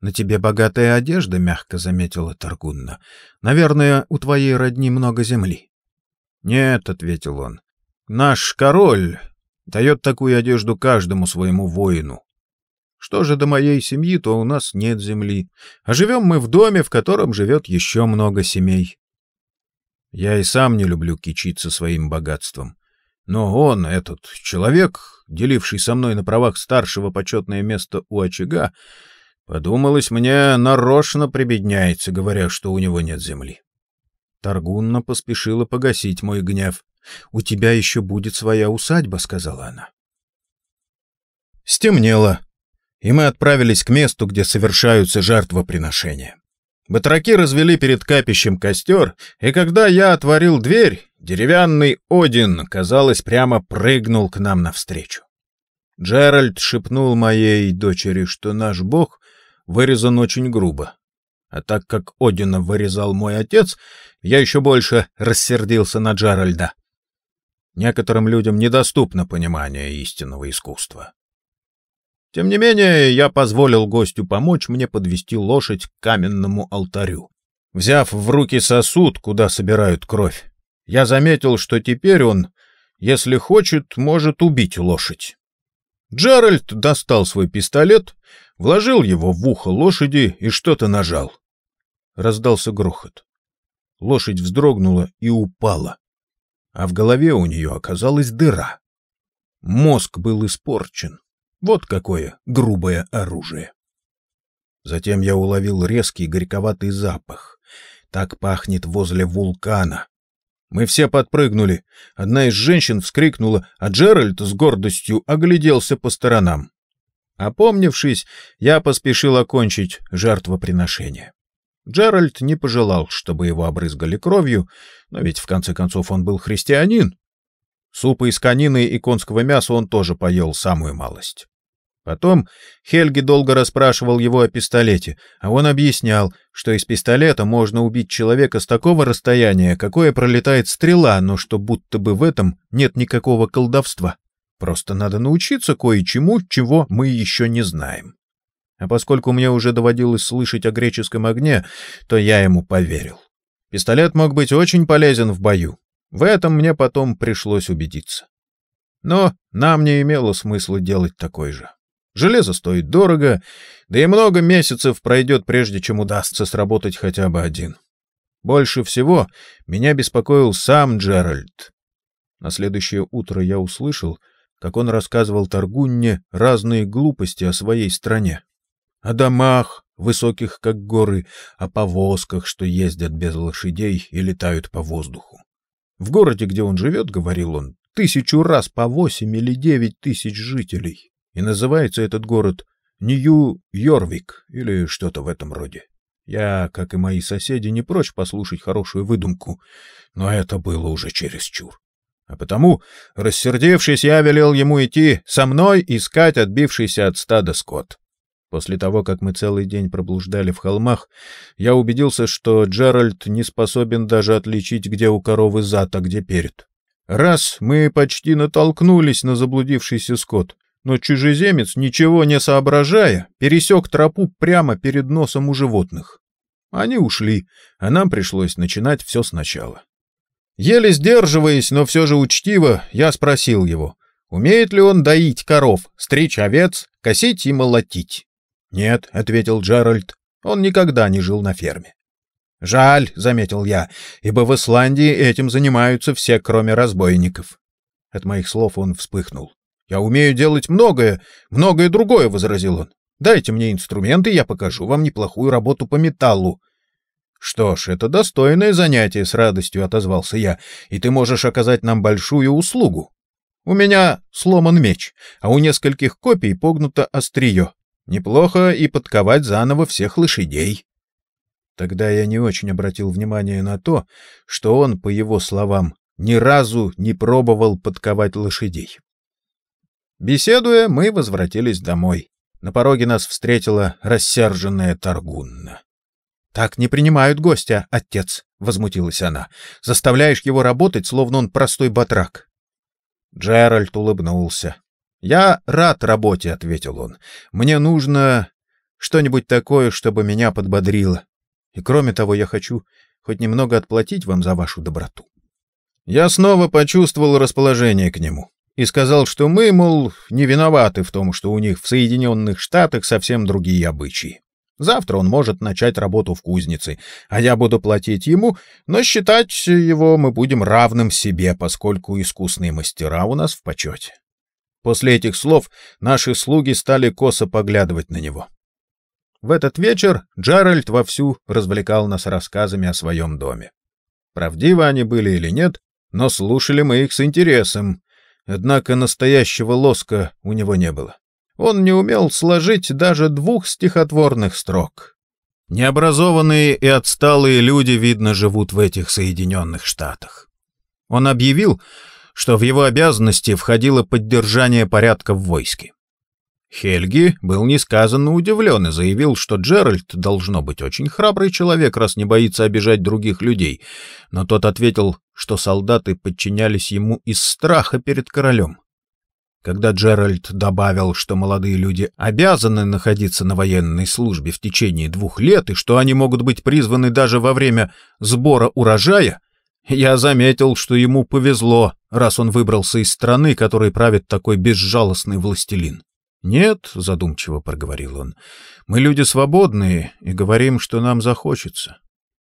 «На тебе богатая одежда», — мягко заметила Таргунна. «Наверное, у твоей родни много земли». «Нет», — ответил он. «Наш король дает такую одежду каждому своему воину, что же до моей семьи, то у нас нет земли. А живем мы в доме, в котором живет еще много семей. Я и сам не люблю кичиться своим богатством. Но он, этот человек, деливший со мной на правах старшего почетное место у очага, подумалось мне, нарочно прибедняется, говоря, что у него нет земли. Торгунна поспешила погасить мой гнев. «У тебя еще будет своя усадьба», — сказала она. Стемнело и мы отправились к месту, где совершаются жертвоприношения. Батраки развели перед капищем костер, и когда я отворил дверь, деревянный Один, казалось, прямо прыгнул к нам навстречу. Джеральд шепнул моей дочери, что наш бог вырезан очень грубо. А так как Одина вырезал мой отец, я еще больше рассердился на Джеральда. Некоторым людям недоступно понимание истинного искусства. Тем не менее, я позволил гостю помочь мне подвести лошадь к каменному алтарю. Взяв в руки сосуд, куда собирают кровь, я заметил, что теперь он, если хочет, может убить лошадь. Джеральд достал свой пистолет, вложил его в ухо лошади и что-то нажал. Раздался грохот. Лошадь вздрогнула и упала, а в голове у нее оказалась дыра. Мозг был испорчен. Вот какое грубое оружие. Затем я уловил резкий горьковатый запах. Так пахнет возле вулкана. Мы все подпрыгнули. Одна из женщин вскрикнула, а Джеральд с гордостью огляделся по сторонам. Опомнившись, я поспешил окончить жертвоприношение. Джеральд не пожелал, чтобы его обрызгали кровью, но ведь в конце концов он был христианин. Супа из конины и конского мяса он тоже поел самую малость. Потом Хельги долго расспрашивал его о пистолете, а он объяснял, что из пистолета можно убить человека с такого расстояния, какое пролетает стрела, но что будто бы в этом нет никакого колдовства. Просто надо научиться кое-чему, чего мы еще не знаем. А поскольку мне уже доводилось слышать о греческом огне, то я ему поверил. Пистолет мог быть очень полезен в бою. В этом мне потом пришлось убедиться. Но нам не имело смысла делать такой же. Железо стоит дорого, да и много месяцев пройдет, прежде чем удастся сработать хотя бы один. Больше всего меня беспокоил сам Джеральд. На следующее утро я услышал, как он рассказывал Торгунне разные глупости о своей стране. О домах, высоких как горы, о повозках, что ездят без лошадей и летают по воздуху. В городе, где он живет, — говорил он, — тысячу раз по восемь или девять тысяч жителей. И называется этот город Нью-Йорвик или что-то в этом роде. Я, как и мои соседи, не прочь послушать хорошую выдумку, но это было уже чересчур. А потому, рассердившись, я велел ему идти со мной искать отбившийся от стада скот. После того, как мы целый день проблуждали в холмах, я убедился, что Джеральд не способен даже отличить, где у коровы зад, а где перед. Раз мы почти натолкнулись на заблудившийся скот, но чужеземец, ничего не соображая, пересек тропу прямо перед носом у животных. Они ушли, а нам пришлось начинать все сначала. Еле сдерживаясь, но все же учтиво, я спросил его, умеет ли он доить коров, стричь овец, косить и молотить. «Нет», — ответил Джеральд, — «он никогда не жил на ферме». «Жаль», — заметил я, — «ибо в Исландии этим занимаются все, кроме разбойников». От моих слов он вспыхнул. Я умею делать многое, многое другое, — возразил он. Дайте мне инструменты, я покажу вам неплохую работу по металлу. Что ж, это достойное занятие, — с радостью отозвался я, — и ты можешь оказать нам большую услугу. У меня сломан меч, а у нескольких копий погнуто острие. Неплохо и подковать заново всех лошадей. Тогда я не очень обратил внимание на то, что он, по его словам, ни разу не пробовал подковать лошадей. Беседуя, мы возвратились домой. На пороге нас встретила рассерженная Торгунна. «Так не принимают гостя, отец», — возмутилась она. «Заставляешь его работать, словно он простой батрак». Джеральд улыбнулся. «Я рад работе», — ответил он. «Мне нужно что-нибудь такое, чтобы меня подбодрило. И кроме того, я хочу хоть немного отплатить вам за вашу доброту». Я снова почувствовал расположение к нему и сказал, что мы, мол, не виноваты в том, что у них в Соединенных Штатах совсем другие обычаи. Завтра он может начать работу в кузнице, а я буду платить ему, но считать его мы будем равным себе, поскольку искусные мастера у нас в почете. После этих слов наши слуги стали косо поглядывать на него. В этот вечер Джеральд вовсю развлекал нас рассказами о своем доме. Правдивы они были или нет, но слушали мы их с интересом, Однако настоящего лоска у него не было. Он не умел сложить даже двух стихотворных строк. Необразованные и отсталые люди, видно, живут в этих Соединенных Штатах. Он объявил, что в его обязанности входило поддержание порядка в войске. Хельги был несказанно удивлен и заявил, что Джеральд должно быть очень храбрый человек, раз не боится обижать других людей, но тот ответил, что солдаты подчинялись ему из страха перед королем. Когда Джеральд добавил, что молодые люди обязаны находиться на военной службе в течение двух лет и что они могут быть призваны даже во время сбора урожая, я заметил, что ему повезло, раз он выбрался из страны, которой правит такой безжалостный властелин. «Нет», — задумчиво проговорил он, — «мы люди свободные и говорим, что нам захочется.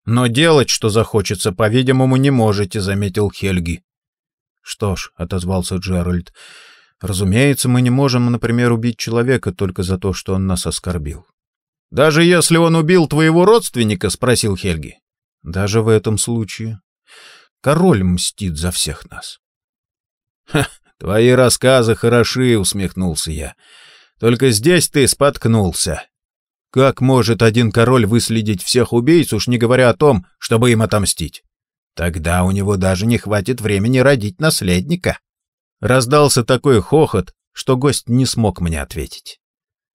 Но делать, что захочется, по-видимому, не можете, заметил Хельги. Что ж, отозвался Джеральд. Разумеется, мы не можем, например, убить человека только за то, что он нас оскорбил. Даже если он убил твоего родственника, спросил Хельги. Даже в этом случае король мстит за всех нас. Ха, твои рассказы хороши, усмехнулся я. Только здесь ты споткнулся. Как может один король выследить всех убийц, уж не говоря о том, чтобы им отомстить? Тогда у него даже не хватит времени родить наследника. Раздался такой хохот, что гость не смог мне ответить.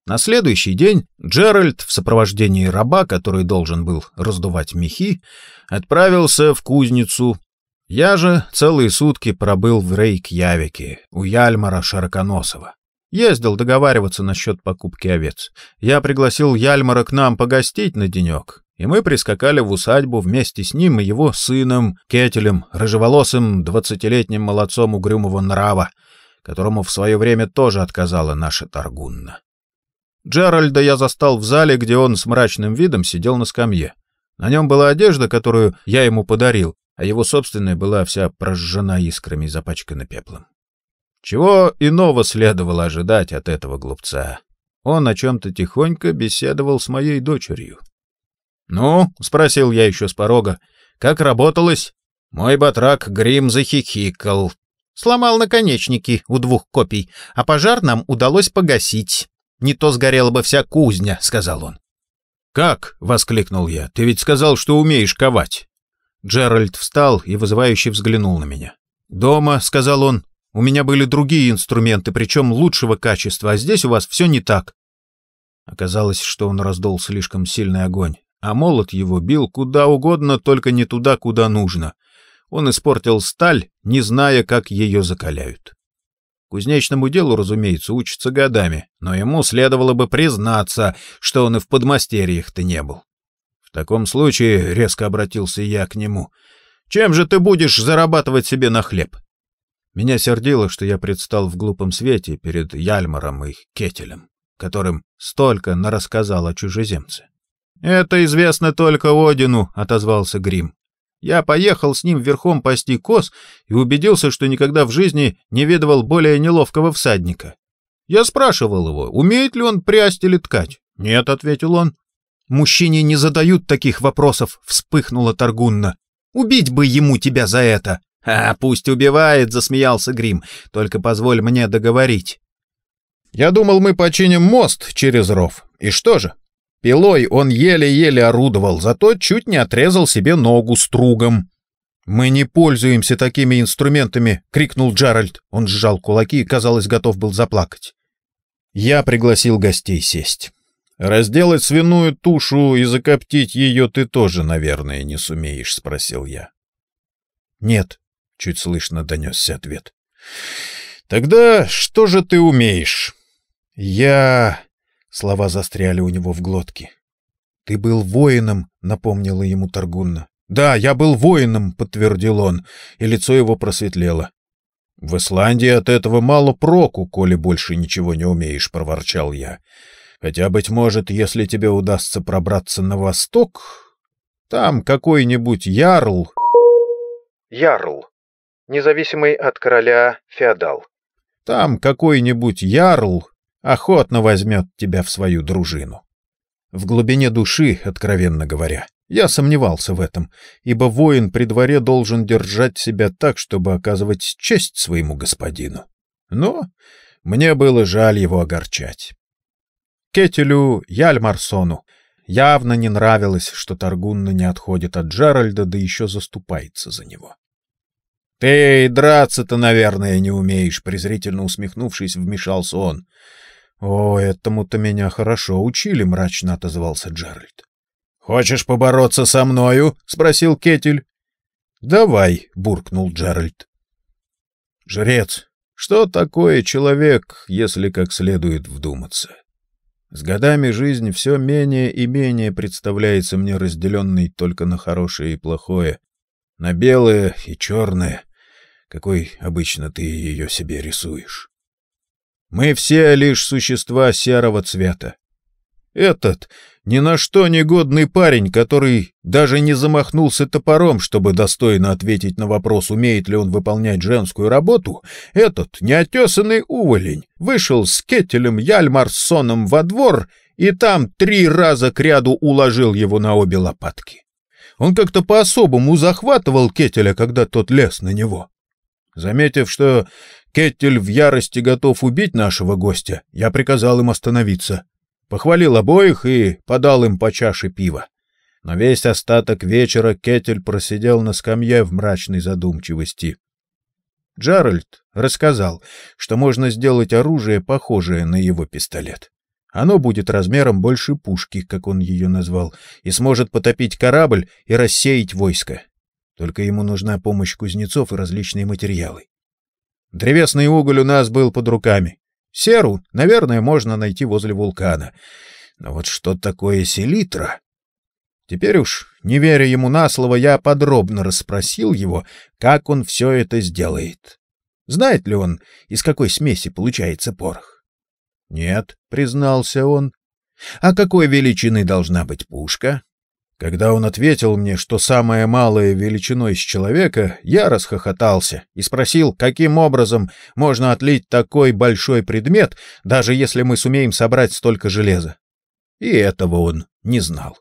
На следующий день Джеральд в сопровождении раба, который должен был раздувать мехи, отправился в кузницу. Я же целые сутки пробыл в Рейк-Явике у Яльмара Широконосова. Ездил договариваться насчет покупки овец. Я пригласил Яльмара к нам погостить на денек, и мы прискакали в усадьбу вместе с ним и его сыном, Кетелем, рыжеволосым двадцатилетним молодцом угрюмого нрава, которому в свое время тоже отказала наша торгунна. Джеральда я застал в зале, где он с мрачным видом сидел на скамье. На нем была одежда, которую я ему подарил, а его собственная была вся прожжена искрами и запачкана пеплом. Чего иного следовало ожидать от этого глупца? Он о чем-то тихонько беседовал с моей дочерью. «Ну?» — спросил я еще с порога. «Как работалось?» Мой батрак Грим захихикал. Сломал наконечники у двух копий, а пожар нам удалось погасить. Не то сгорела бы вся кузня, — сказал он. «Как?» — воскликнул я. «Ты ведь сказал, что умеешь ковать». Джеральд встал и вызывающе взглянул на меня. «Дома», — сказал он, у меня были другие инструменты, причем лучшего качества, а здесь у вас все не так». Оказалось, что он раздол слишком сильный огонь, а молот его бил куда угодно, только не туда, куда нужно. Он испортил сталь, не зная, как ее закаляют. Кузнечному делу, разумеется, учится годами, но ему следовало бы признаться, что он и в подмастерьях-то не был. В таком случае, — резко обратился я к нему, — чем же ты будешь зарабатывать себе на хлеб? Меня сердило, что я предстал в глупом свете перед Яльмаром и Кетелем, которым столько нарассказал о чужеземце. «Это известно только Одину», — отозвался Грим. «Я поехал с ним верхом пасти коз и убедился, что никогда в жизни не видывал более неловкого всадника. Я спрашивал его, умеет ли он прясть или ткать. «Нет», — ответил он. «Мужчине не задают таких вопросов», — вспыхнула Торгунна. «Убить бы ему тебя за это!» «А, пусть убивает!» — засмеялся Грим. «Только позволь мне договорить». «Я думал, мы починим мост через ров. И что же?» Пилой он еле-еле орудовал, зато чуть не отрезал себе ногу стругом. «Мы не пользуемся такими инструментами!» — крикнул Джаральд. Он сжал кулаки и, казалось, готов был заплакать. Я пригласил гостей сесть. «Разделать свиную тушу и закоптить ее ты тоже, наверное, не сумеешь?» — спросил я. «Нет», — чуть слышно донесся ответ. «Тогда что же ты умеешь?» «Я...» — слова застряли у него в глотке. «Ты был воином», — напомнила ему Торгунна. «Да, я был воином», — подтвердил он, и лицо его просветлело. «В Исландии от этого мало проку, коли больше ничего не умеешь», — проворчал я. «Хотя, быть может, если тебе удастся пробраться на восток, там какой-нибудь ярл...» «Ярл независимый от короля феодал. Там какой-нибудь ярл охотно возьмет тебя в свою дружину. В глубине души, откровенно говоря, я сомневался в этом, ибо воин при дворе должен держать себя так, чтобы оказывать честь своему господину. Но мне было жаль его огорчать. Кетелю Яльмарсону явно не нравилось, что Таргунна не отходит от Джеральда, да еще заступается за него. «Ты драться-то, наверное, не умеешь», — презрительно усмехнувшись, вмешался он. «О, этому-то меня хорошо учили», — мрачно отозвался Джеральд. «Хочешь побороться со мною?» — спросил Кетель. «Давай», — буркнул Джеральд. «Жрец, что такое человек, если как следует вдуматься? С годами жизнь все менее и менее представляется мне разделенной только на хорошее и плохое, на белое и черное, какой обычно ты ее себе рисуешь. Мы все лишь существа серого цвета. Этот ни на что негодный парень, который даже не замахнулся топором, чтобы достойно ответить на вопрос, умеет ли он выполнять женскую работу, этот неотесанный уволень вышел с кетелем Яльмарсоном во двор и там три раза кряду уложил его на обе лопатки. Он как-то по-особому захватывал Кетеля, когда тот лез на него. Заметив, что Кетель в ярости готов убить нашего гостя, я приказал им остановиться. Похвалил обоих и подал им по чаше пива. Но весь остаток вечера Кетель просидел на скамье в мрачной задумчивости. Джаральд рассказал, что можно сделать оружие, похожее на его пистолет. Оно будет размером больше пушки, как он ее назвал, и сможет потопить корабль и рассеять войско. Только ему нужна помощь кузнецов и различные материалы. Древесный уголь у нас был под руками. Серу, наверное, можно найти возле вулкана. Но вот что такое селитра? Теперь уж, не веря ему на слово, я подробно расспросил его, как он все это сделает. Знает ли он, из какой смеси получается порох? «Нет», — признался он. «А какой величины должна быть пушка?» Когда он ответил мне, что самая малая величиной с человека, я расхохотался и спросил, каким образом можно отлить такой большой предмет, даже если мы сумеем собрать столько железа. И этого он не знал.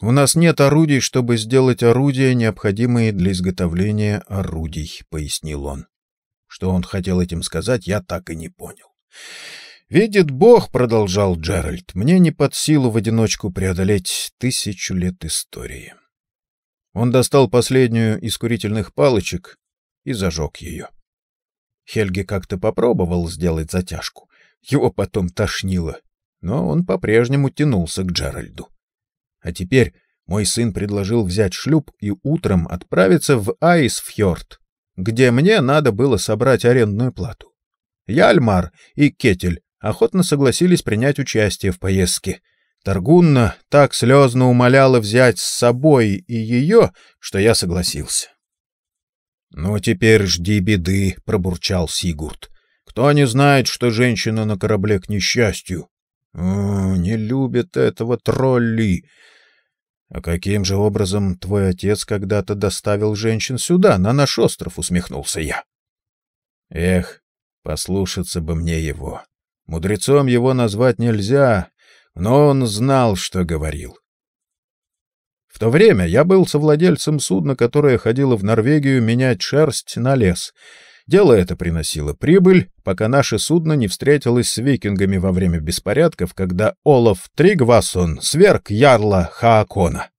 У нас нет орудий, чтобы сделать орудия, необходимые для изготовления орудий, пояснил он. Что он хотел этим сказать, я так и не понял. «Видит Бог», — продолжал Джеральд, — «мне не под силу в одиночку преодолеть тысячу лет истории». Он достал последнюю из курительных палочек и зажег ее. Хельги как-то попробовал сделать затяжку. Его потом тошнило, но он по-прежнему тянулся к Джеральду. А теперь мой сын предложил взять шлюп и утром отправиться в Айсфьорд, где мне надо было собрать арендную плату. Яльмар и Кетель охотно согласились принять участие в поездке. Торгунна так слезно умоляла взять с собой и ее, что я согласился. — Ну, а теперь жди беды, — пробурчал Сигурд. — Кто не знает, что женщина на корабле к несчастью? — Не любит этого тролли. — А каким же образом твой отец когда-то доставил женщин сюда, на наш остров? — усмехнулся я. — Эх, послушаться бы мне его. Мудрецом его назвать нельзя, но он знал, что говорил. В то время я был совладельцем судна, которое ходило в Норвегию менять шерсть на лес. Дело это приносило прибыль, пока наше судно не встретилось с викингами во время беспорядков, когда Олаф Тригвасон сверг ярла Хаакона.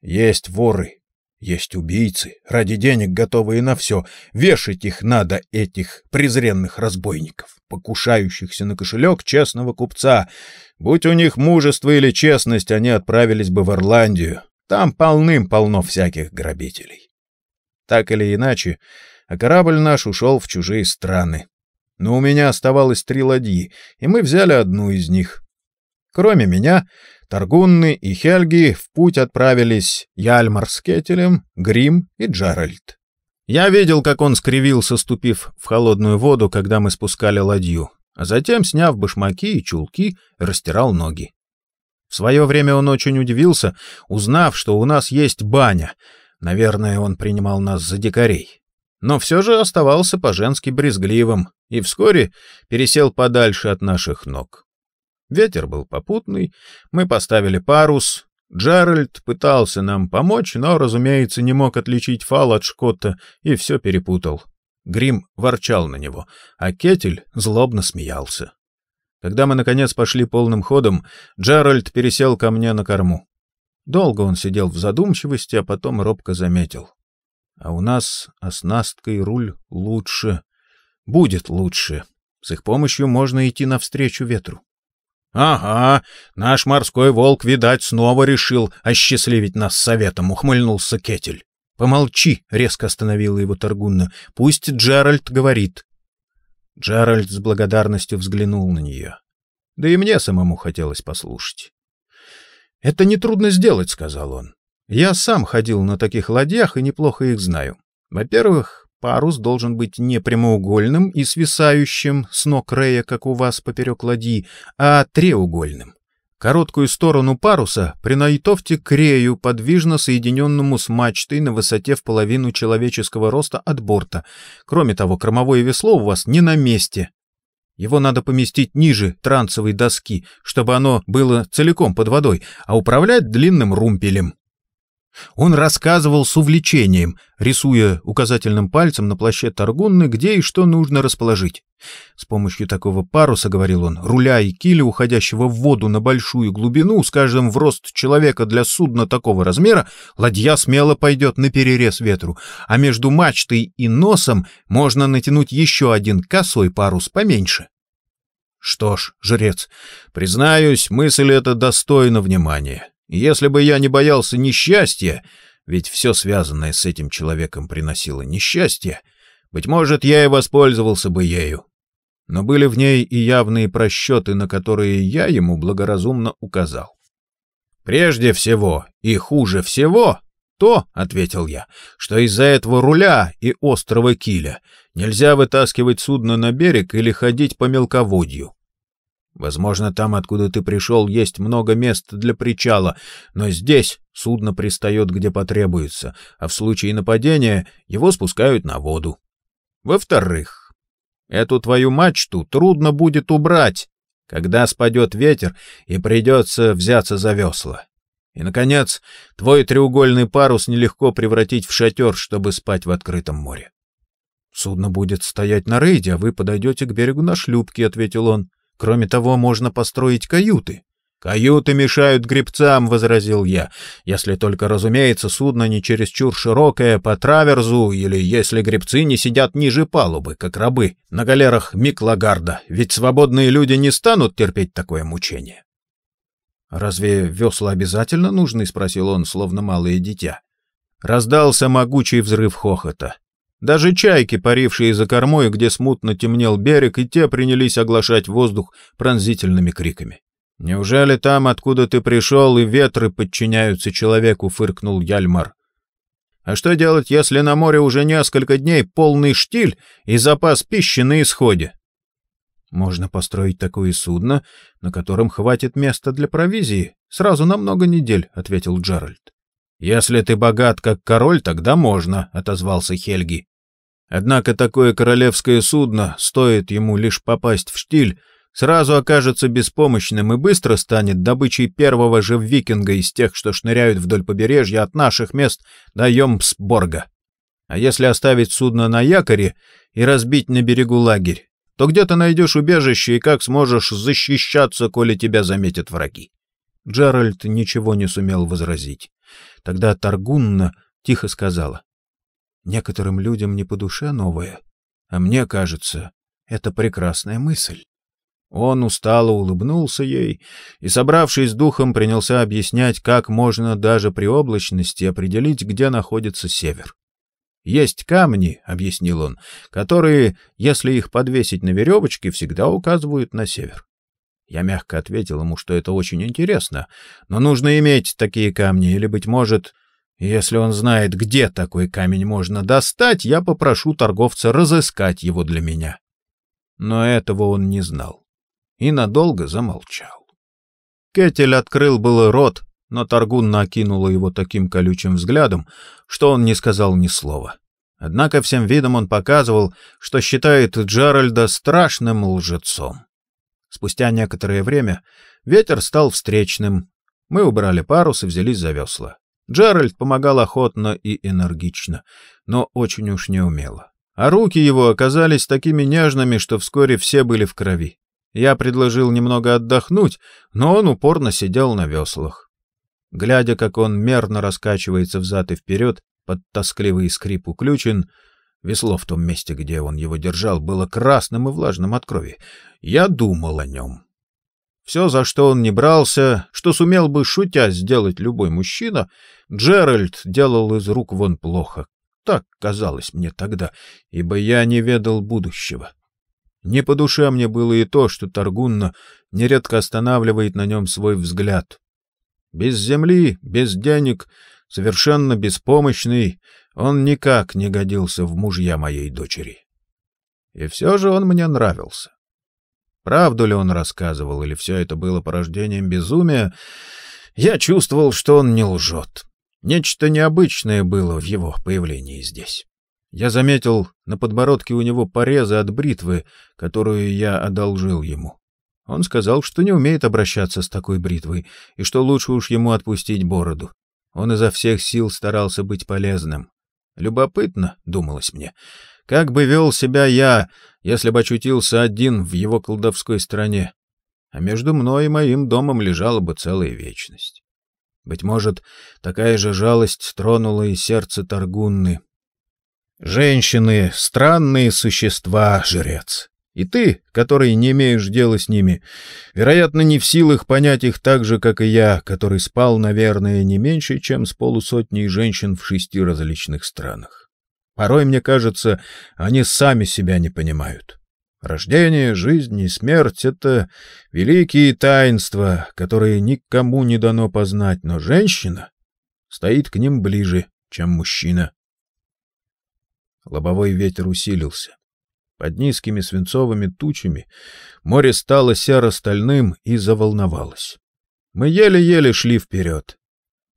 Есть воры, есть убийцы, ради денег готовые на все. Вешать их надо, этих презренных разбойников, покушающихся на кошелек честного купца. Будь у них мужество или честность, они отправились бы в Ирландию. Там полным-полно всяких грабителей. Так или иначе, а корабль наш ушел в чужие страны. Но у меня оставалось три ладьи, и мы взяли одну из них. Кроме меня, Торгунны и Хельги в путь отправились Яльмар с Кетелем, Грим и Джеральд. Я видел, как он скривился, ступив в холодную воду, когда мы спускали ладью, а затем, сняв башмаки и чулки, растирал ноги. В свое время он очень удивился, узнав, что у нас есть баня. Наверное, он принимал нас за дикарей. Но все же оставался по-женски брезгливым и вскоре пересел подальше от наших ног. Ветер был попутный, мы поставили парус. Джеральд пытался нам помочь, но, разумеется, не мог отличить фал от шкотта и все перепутал. Грим ворчал на него, а Кетель злобно смеялся. Когда мы, наконец, пошли полным ходом, Джеральд пересел ко мне на корму. Долго он сидел в задумчивости, а потом робко заметил. «А у нас оснастка и руль лучше. Будет лучше. С их помощью можно идти навстречу ветру». «Ага, наш морской волк, видать, снова решил осчастливить нас советом», — ухмыльнулся Кетель. «Помолчи», — резко остановила его Торгунна. «Пусть Джеральд говорит». Джеральд с благодарностью взглянул на нее. Да и мне самому хотелось послушать. «Это нетрудно сделать», — сказал он. «Я сам ходил на таких ладьях и неплохо их знаю. Во-первых, Парус должен быть не прямоугольным и свисающим с ног Рея, как у вас поперек ладьи, а треугольным. Короткую сторону паруса принайтовьте к рею, подвижно соединенному с мачтой на высоте в половину человеческого роста от борта. Кроме того, кормовое весло у вас не на месте. Его надо поместить ниже трансовой доски, чтобы оно было целиком под водой, а управлять длинным румпелем. Он рассказывал с увлечением, рисуя указательным пальцем на плаще торгунны, где и что нужно расположить. С помощью такого паруса, — говорил он, — руля и киля, уходящего в воду на большую глубину, с каждым в рост человека для судна такого размера, ладья смело пойдет на перерез ветру, а между мачтой и носом можно натянуть еще один косой парус поменьше. Что ж, жрец, признаюсь, мысль эта достойна внимания. Если бы я не боялся несчастья, ведь все связанное с этим человеком приносило несчастье, быть может, я и воспользовался бы ею. Но были в ней и явные просчеты, на которые я ему благоразумно указал. «Прежде всего и хуже всего то, — ответил я, — что из-за этого руля и острова киля нельзя вытаскивать судно на берег или ходить по мелководью. Возможно, там, откуда ты пришел, есть много мест для причала, но здесь судно пристает, где потребуется, а в случае нападения его спускают на воду. Во-вторых, эту твою мачту трудно будет убрать, когда спадет ветер и придется взяться за весла. И, наконец, твой треугольный парус нелегко превратить в шатер, чтобы спать в открытом море. — Судно будет стоять на рейде, а вы подойдете к берегу на шлюпке, — ответил он. Кроме того, можно построить каюты. «Каюты мешают гребцам», — возразил я, — «если только, разумеется, судно не чересчур широкое по траверзу или если гребцы не сидят ниже палубы, как рабы, на галерах Миклагарда, ведь свободные люди не станут терпеть такое мучение». «Разве весла обязательно нужны?» — спросил он, словно малое дитя. Раздался могучий взрыв хохота. Даже чайки, парившие за кормой, где смутно темнел берег, и те принялись оглашать воздух пронзительными криками. «Неужели там, откуда ты пришел, и ветры подчиняются человеку?» — фыркнул Яльмар. «А что делать, если на море уже несколько дней полный штиль и запас пищи на исходе?» «Можно построить такое судно, на котором хватит места для провизии, сразу на много недель», — ответил Джеральд. «Если ты богат, как король, тогда можно», — отозвался Хельги. Однако такое королевское судно, стоит ему лишь попасть в штиль, сразу окажется беспомощным и быстро станет добычей первого же викинга из тех, что шныряют вдоль побережья от наших мест до Йомсборга. А если оставить судно на якоре и разбить на берегу лагерь, то где ты найдешь убежище и как сможешь защищаться, коли тебя заметят враги?» Джеральд ничего не сумел возразить. Тогда Таргунна тихо сказала. Некоторым людям не по душе новое, а мне кажется, это прекрасная мысль. Он устало улыбнулся ей и, собравшись с духом, принялся объяснять, как можно даже при облачности определить, где находится север. «Есть камни», — объяснил он, — «которые, если их подвесить на веревочке, всегда указывают на север». Я мягко ответил ему, что это очень интересно, но нужно иметь такие камни, или, быть может, если он знает, где такой камень можно достать, я попрошу торговца разыскать его для меня. Но этого он не знал и надолго замолчал. Кетель открыл был рот, но Торгунна окинула его таким колючим взглядом, что он не сказал ни слова. Однако всем видом он показывал, что считает Джеральда страшным лжецом. Спустя некоторое время ветер стал встречным. Мы убрали парус и взялись за весла. Джеральд помогал охотно и энергично, но очень уж не умело. А руки его оказались такими нежными, что вскоре все были в крови. Я предложил немного отдохнуть, но он упорно сидел на веслах. Глядя, как он мерно раскачивается взад и вперед под тоскливый скрип уключен, весло в том месте, где он его держал, было красным и влажным от крови. Я думал о нем. — все, за что он не брался, что сумел бы шутя сделать любой мужчина, Джеральд делал из рук вон плохо. Так казалось мне тогда, ибо я не ведал будущего. Не по душе мне было и то, что Таргунна нередко останавливает на нем свой взгляд. Без земли, без денег, совершенно беспомощный, он никак не годился в мужья моей дочери. И все же он мне нравился. Правду ли он рассказывал, или все это было порождением безумия, я чувствовал, что он не лжет. Нечто необычное было в его появлении здесь. Я заметил на подбородке у него порезы от бритвы, которую я одолжил ему. Он сказал, что не умеет обращаться с такой бритвой, и что лучше уж ему отпустить бороду. Он изо всех сил старался быть полезным. Любопытно, думалось мне, как бы вел себя я, если бы очутился один в его колдовской стране? А между мной и моим домом лежала бы целая вечность. Быть может, такая же жалость тронула и сердце Торгунны. Женщины — странные существа, жрец. И ты, который не имеешь дела с ними, вероятно, не в силах понять их так же, как и я, который спал, наверное, не меньше, чем с полусотней женщин в шести различных странах. Порой, мне кажется, они сами себя не понимают. Рождение, жизнь и смерть — это великие таинства, которые никому не дано познать, но женщина стоит к ним ближе, чем мужчина. Лобовой ветер усилился. Под низкими свинцовыми тучами море стало серо-стальным и заволновалось. Мы еле-еле шли вперед.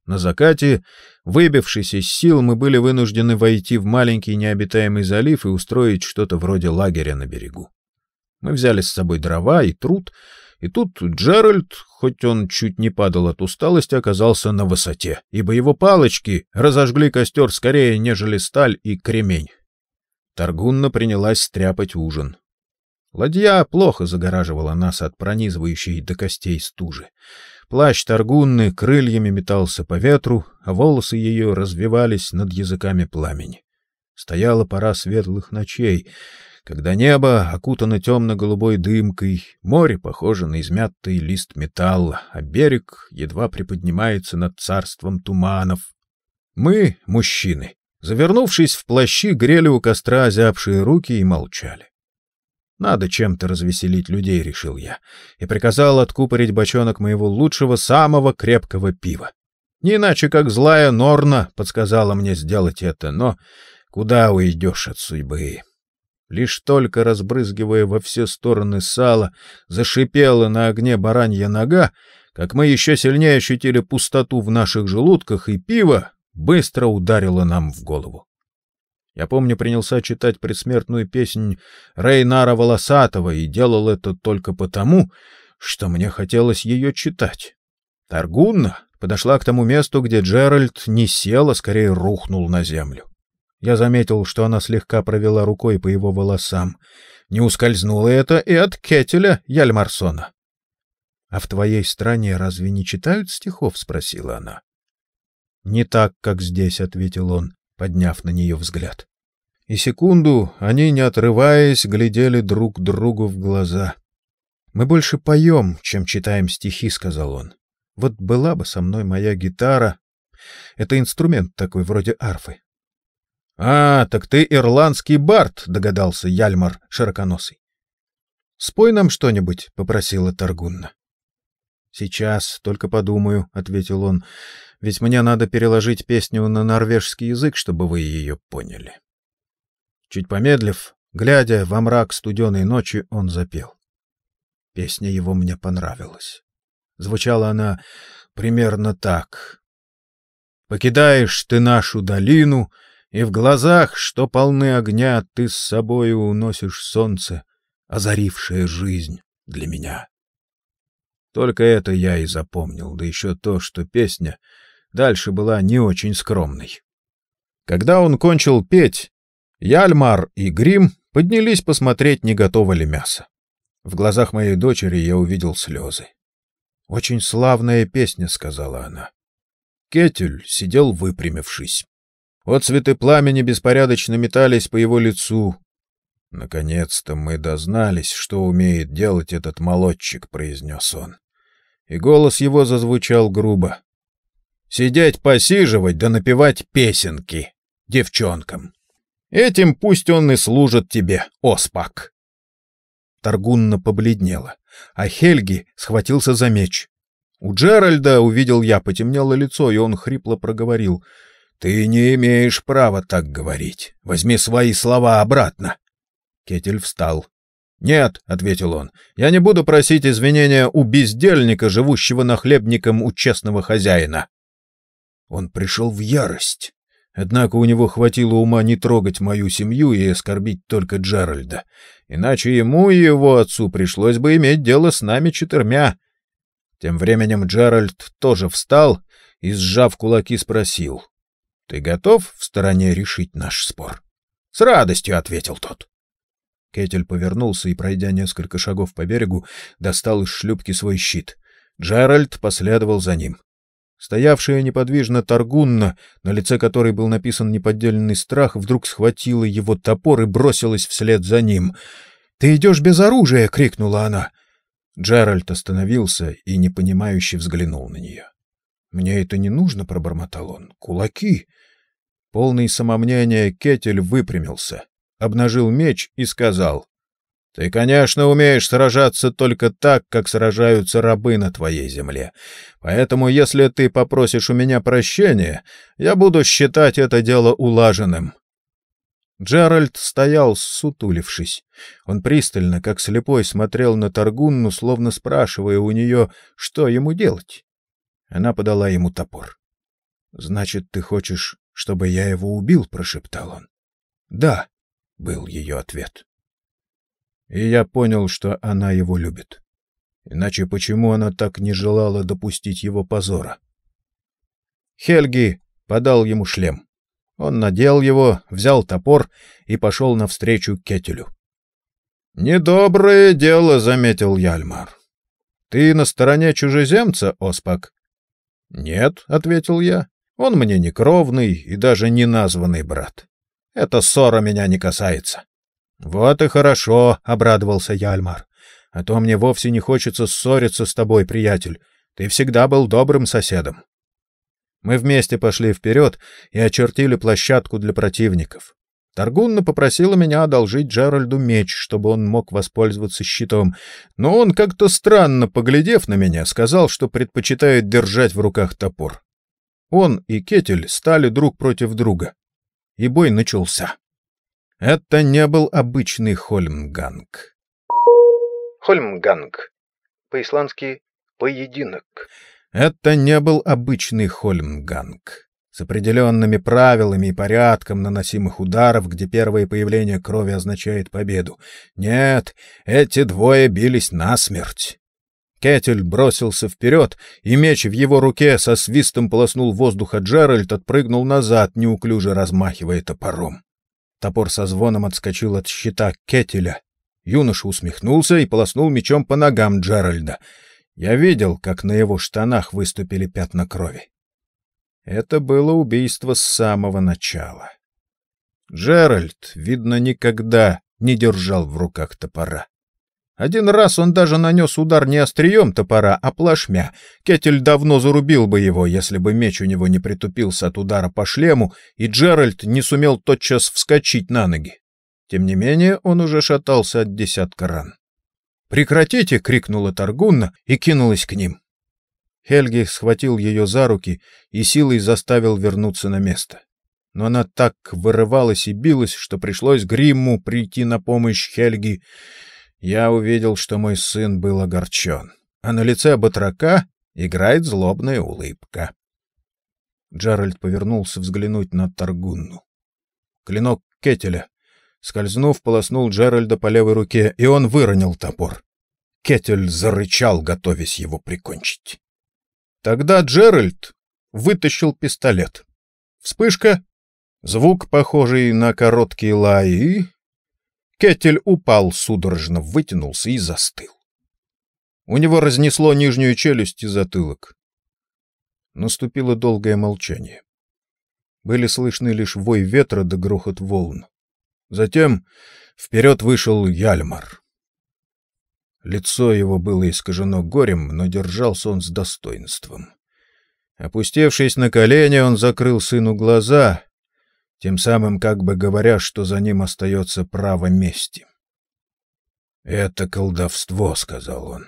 На закате, выбившись из сил, мы были вынуждены войти в маленький необитаемый залив и устроить что-то вроде лагеря на берегу. Мы взяли с собой дрова и труд, и тут Джеральд, хоть он чуть не падал от усталости, оказался на высоте, ибо его палочки разожгли костер скорее, нежели сталь и кремень. Торгунна принялась стряпать ужин. Ладья плохо загораживала нас от пронизывающей до костей стужи. Плащ торгунны крыльями метался по ветру, а волосы ее развивались над языками пламени. Стояла пора светлых ночей, когда небо окутано темно-голубой дымкой, море похоже на измятый лист металла, а берег едва приподнимается над царством туманов. Мы, мужчины, завернувшись в плащи, грели у костра озябшие руки и молчали. Надо чем-то развеселить людей, решил я, и приказал откупорить бочонок моего лучшего, самого крепкого пива. Не иначе, как злая Норна подсказала мне сделать это, но куда уйдешь от судьбы? Лишь только разбрызгивая во все стороны сало, зашипела на огне баранья нога, как мы еще сильнее ощутили пустоту в наших желудках, и пиво быстро ударило нам в голову. Я помню, принялся читать предсмертную песнь Рейнара Волосатого и делал это только потому, что мне хотелось ее читать. Таргунна подошла к тому месту, где Джеральд не сел, а скорее рухнул на землю. Я заметил, что она слегка провела рукой по его волосам. Не ускользнуло это и от Кетеля Яльмарсона. — А в твоей стране разве не читают стихов? — спросила она. — Не так, как здесь, — ответил он подняв на нее взгляд. И секунду они, не отрываясь, глядели друг другу в глаза. «Мы больше поем, чем читаем стихи», — сказал он. «Вот была бы со мной моя гитара. Это инструмент такой, вроде арфы». «А, так ты ирландский бард», — догадался Яльмар широконосый. «Спой нам что-нибудь», — попросила Таргунна. «Сейчас, только подумаю», — ответил он ведь мне надо переложить песню на норвежский язык, чтобы вы ее поняли. Чуть помедлив, глядя во мрак студеной ночи, он запел. Песня его мне понравилась. Звучала она примерно так. «Покидаешь ты нашу долину, и в глазах, что полны огня, ты с собою уносишь солнце, озарившее жизнь для меня». Только это я и запомнил, да еще то, что песня — дальше была не очень скромной. Когда он кончил петь, Яльмар и Грим поднялись посмотреть, не готово ли мясо. В глазах моей дочери я увидел слезы. «Очень славная песня», — сказала она. Кетель сидел выпрямившись. Вот цветы пламени беспорядочно метались по его лицу. «Наконец-то мы дознались, что умеет делать этот молодчик», — произнес он. И голос его зазвучал грубо. Сидеть посиживать да напевать песенки девчонкам. Этим пусть он и служит тебе, оспак. Торгунна побледнела, а Хельги схватился за меч. У Джеральда, увидел я, потемнело лицо, и он хрипло проговорил. — Ты не имеешь права так говорить. Возьми свои слова обратно. Кетель встал. — Нет, — ответил он, — я не буду просить извинения у бездельника, живущего нахлебником у честного хозяина. Он пришел в ярость. Однако у него хватило ума не трогать мою семью и оскорбить только Джеральда. Иначе ему и его отцу пришлось бы иметь дело с нами четырьмя. Тем временем Джеральд тоже встал и, сжав кулаки, спросил. — Ты готов в стороне решить наш спор? — С радостью, — ответил тот. Кетель повернулся и, пройдя несколько шагов по берегу, достал из шлюпки свой щит. Джеральд последовал за ним. Стоявшая неподвижно торгунна, на лице которой был написан неподдельный страх, вдруг схватила его топор и бросилась вслед за ним. «Ты идешь без оружия!» — крикнула она. Джеральд остановился и непонимающе взглянул на нее. «Мне это не нужно», — пробормотал он. «Кулаки!» Полный самомнения Кетель выпрямился, обнажил меч и сказал. Ты, конечно, умеешь сражаться только так, как сражаются рабы на твоей земле. Поэтому, если ты попросишь у меня прощения, я буду считать это дело улаженным». Джеральд стоял, сутулившись. Он пристально, как слепой, смотрел на Торгунну, словно спрашивая у нее, что ему делать. Она подала ему топор. — Значит, ты хочешь, чтобы я его убил? — прошептал он. — Да, — был ее ответ и я понял, что она его любит. Иначе почему она так не желала допустить его позора? Хельги подал ему шлем. Он надел его, взял топор и пошел навстречу Кетелю. «Недоброе дело», — заметил Яльмар. «Ты на стороне чужеземца, Оспак?» «Нет», — ответил я. «Он мне не кровный и даже не названный брат. Эта ссора меня не касается». «Вот и хорошо», — обрадовался Яльмар. «А то мне вовсе не хочется ссориться с тобой, приятель. Ты всегда был добрым соседом». Мы вместе пошли вперед и очертили площадку для противников. Торгунна попросила меня одолжить Джеральду меч, чтобы он мог воспользоваться щитом, но он, как-то странно поглядев на меня, сказал, что предпочитает держать в руках топор. Он и Кетель стали друг против друга. И бой начался. Это не был обычный Хольмганг. Хольмганг. По-исландски «поединок». Это не был обычный Хольмганг. С определенными правилами и порядком наносимых ударов, где первое появление крови означает победу. Нет, эти двое бились насмерть. Кетель бросился вперед, и меч в его руке со свистом полоснул воздух, а Джеральд отпрыгнул назад, неуклюже размахивая топором. Топор со звоном отскочил от щита кетеля. Юноша усмехнулся и полоснул мечом по ногам Джеральда. Я видел, как на его штанах выступили пятна крови. Это было убийство с самого начала. Джеральд, видно, никогда не держал в руках топора. Один раз он даже нанес удар не острием топора, а плашмя. Кетель давно зарубил бы его, если бы меч у него не притупился от удара по шлему, и Джеральд не сумел тотчас вскочить на ноги. Тем не менее, он уже шатался от десятка ран. «Прекратите!» — крикнула Таргунна и кинулась к ним. Хельги схватил ее за руки и силой заставил вернуться на место. Но она так вырывалась и билась, что пришлось Гримму прийти на помощь Хельги — я увидел, что мой сын был огорчен, а на лице батрака играет злобная улыбка. Джеральд повернулся взглянуть на Таргунну. Клинок кетеля, скользнув, полоснул Джеральда по левой руке, и он выронил топор. Кетель зарычал, готовясь его прикончить. Тогда Джеральд вытащил пистолет. Вспышка, звук, похожий на короткий лай, и Кеттель упал, судорожно вытянулся и застыл. У него разнесло нижнюю челюсть и затылок. Наступило долгое молчание. Были слышны лишь вой ветра да грохот волн. Затем вперед вышел Яльмар. Лицо его было искажено горем, но держался он с достоинством. Опустевшись на колени, он закрыл сыну глаза — тем самым как бы говоря, что за ним остается право мести. «Это колдовство», — сказал он.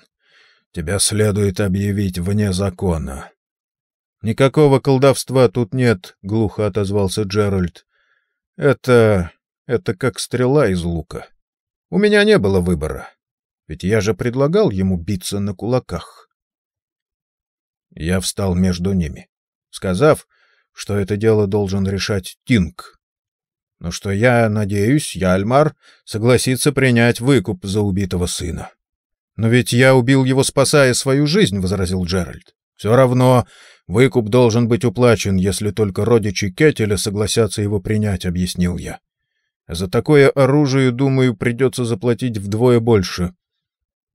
«Тебя следует объявить вне закона». «Никакого колдовства тут нет», — глухо отозвался Джеральд. «Это... это как стрела из лука. У меня не было выбора. Ведь я же предлагал ему биться на кулаках». Я встал между ними, сказав, что это дело должен решать Тинг. Но что я надеюсь, Яльмар согласится принять выкуп за убитого сына. Но ведь я убил его, спасая свою жизнь, возразил Джеральд. Все равно выкуп должен быть уплачен, если только родичи Кетеля согласятся его принять, объяснил я. За такое оружие, думаю, придется заплатить вдвое больше.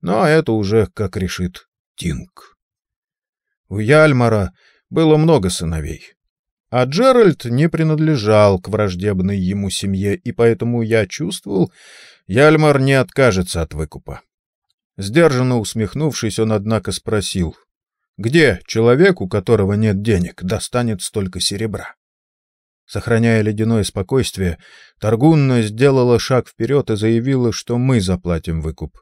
Но это уже как решит Тинг. У Яльмара было много сыновей. А Джеральд не принадлежал к враждебной ему семье, и поэтому я чувствовал, Яльмар не откажется от выкупа. Сдержанно усмехнувшись, он, однако, спросил, где человек, у которого нет денег, достанет столько серебра? Сохраняя ледяное спокойствие, Торгунна сделала шаг вперед и заявила, что мы заплатим выкуп.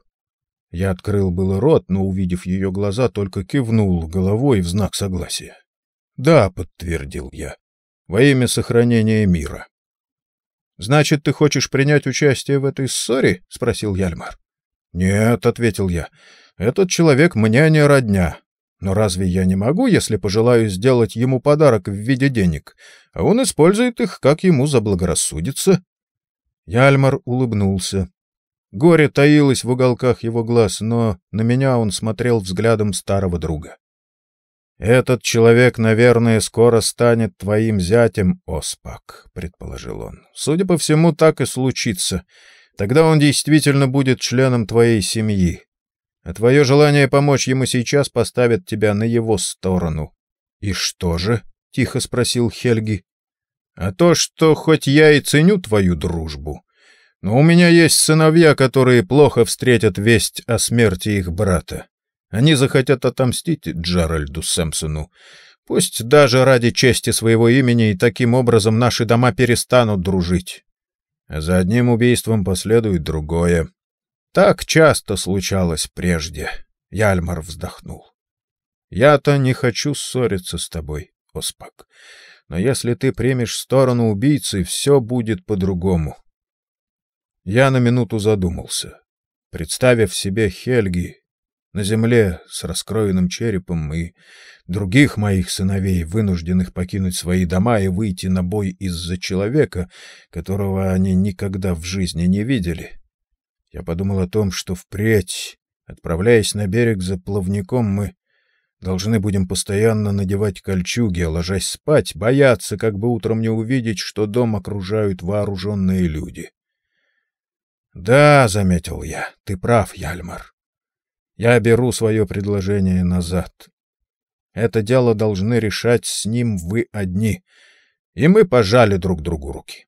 Я открыл было рот, но, увидев ее глаза, только кивнул головой в знак согласия. «Да», — подтвердил я, — «во имя сохранения мира». «Значит, ты хочешь принять участие в этой ссоре?» — спросил Яльмар. «Нет», — ответил я, — «этот человек мне не родня. Но разве я не могу, если пожелаю сделать ему подарок в виде денег, а он использует их, как ему заблагорассудится?» Яльмар улыбнулся. Горе таилось в уголках его глаз, но на меня он смотрел взглядом старого друга. «Этот человек, наверное, скоро станет твоим зятем, Оспак», — предположил он. «Судя по всему, так и случится. Тогда он действительно будет членом твоей семьи. А твое желание помочь ему сейчас поставит тебя на его сторону». «И что же?» — тихо спросил Хельги. «А то, что хоть я и ценю твою дружбу, но у меня есть сыновья, которые плохо встретят весть о смерти их брата. Они захотят отомстить Джеральду Сэмпсону. Пусть даже ради чести своего имени и таким образом наши дома перестанут дружить. за одним убийством последует другое. Так часто случалось прежде. Яльмар вздохнул. Я-то не хочу ссориться с тобой, Оспак. Но если ты примешь сторону убийцы, все будет по-другому. Я на минуту задумался. Представив себе Хельги, на земле с раскроенным черепом и других моих сыновей, вынужденных покинуть свои дома и выйти на бой из-за человека, которого они никогда в жизни не видели. Я подумал о том, что впредь, отправляясь на берег за плавником, мы должны будем постоянно надевать кольчуги, а ложась спать, бояться, как бы утром не увидеть, что дом окружают вооруженные люди. — Да, — заметил я, — ты прав, Яльмар. Я беру свое предложение назад. Это дело должны решать с ним вы одни. И мы пожали друг другу руки.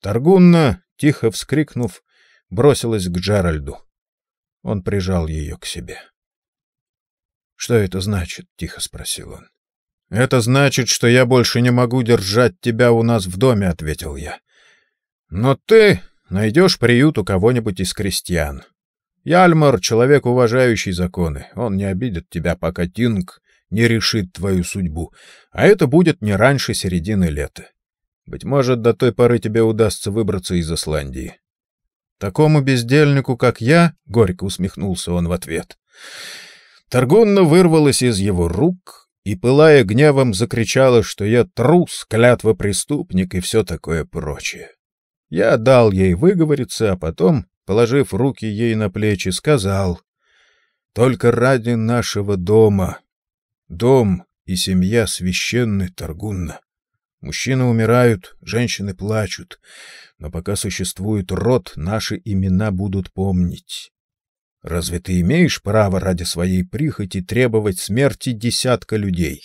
Торгунна, тихо вскрикнув, бросилась к Джеральду. Он прижал ее к себе. «Что это значит?» — тихо спросил он. «Это значит, что я больше не могу держать тебя у нас в доме», — ответил я. «Но ты найдешь приют у кого-нибудь из крестьян. Яльмар — человек, уважающий законы. Он не обидит тебя, пока Тинг не решит твою судьбу. А это будет не раньше середины лета. Быть может, до той поры тебе удастся выбраться из Исландии. Такому бездельнику, как я, — горько усмехнулся он в ответ. Торгунна вырвалась из его рук и, пылая гневом, закричала, что я трус, клятва преступник и все такое прочее. Я дал ей выговориться, а потом положив руки ей на плечи, сказал, «Только ради нашего дома. Дом и семья священны, Торгунна. Мужчины умирают, женщины плачут, но пока существует род, наши имена будут помнить». Разве ты имеешь право ради своей прихоти требовать смерти десятка людей?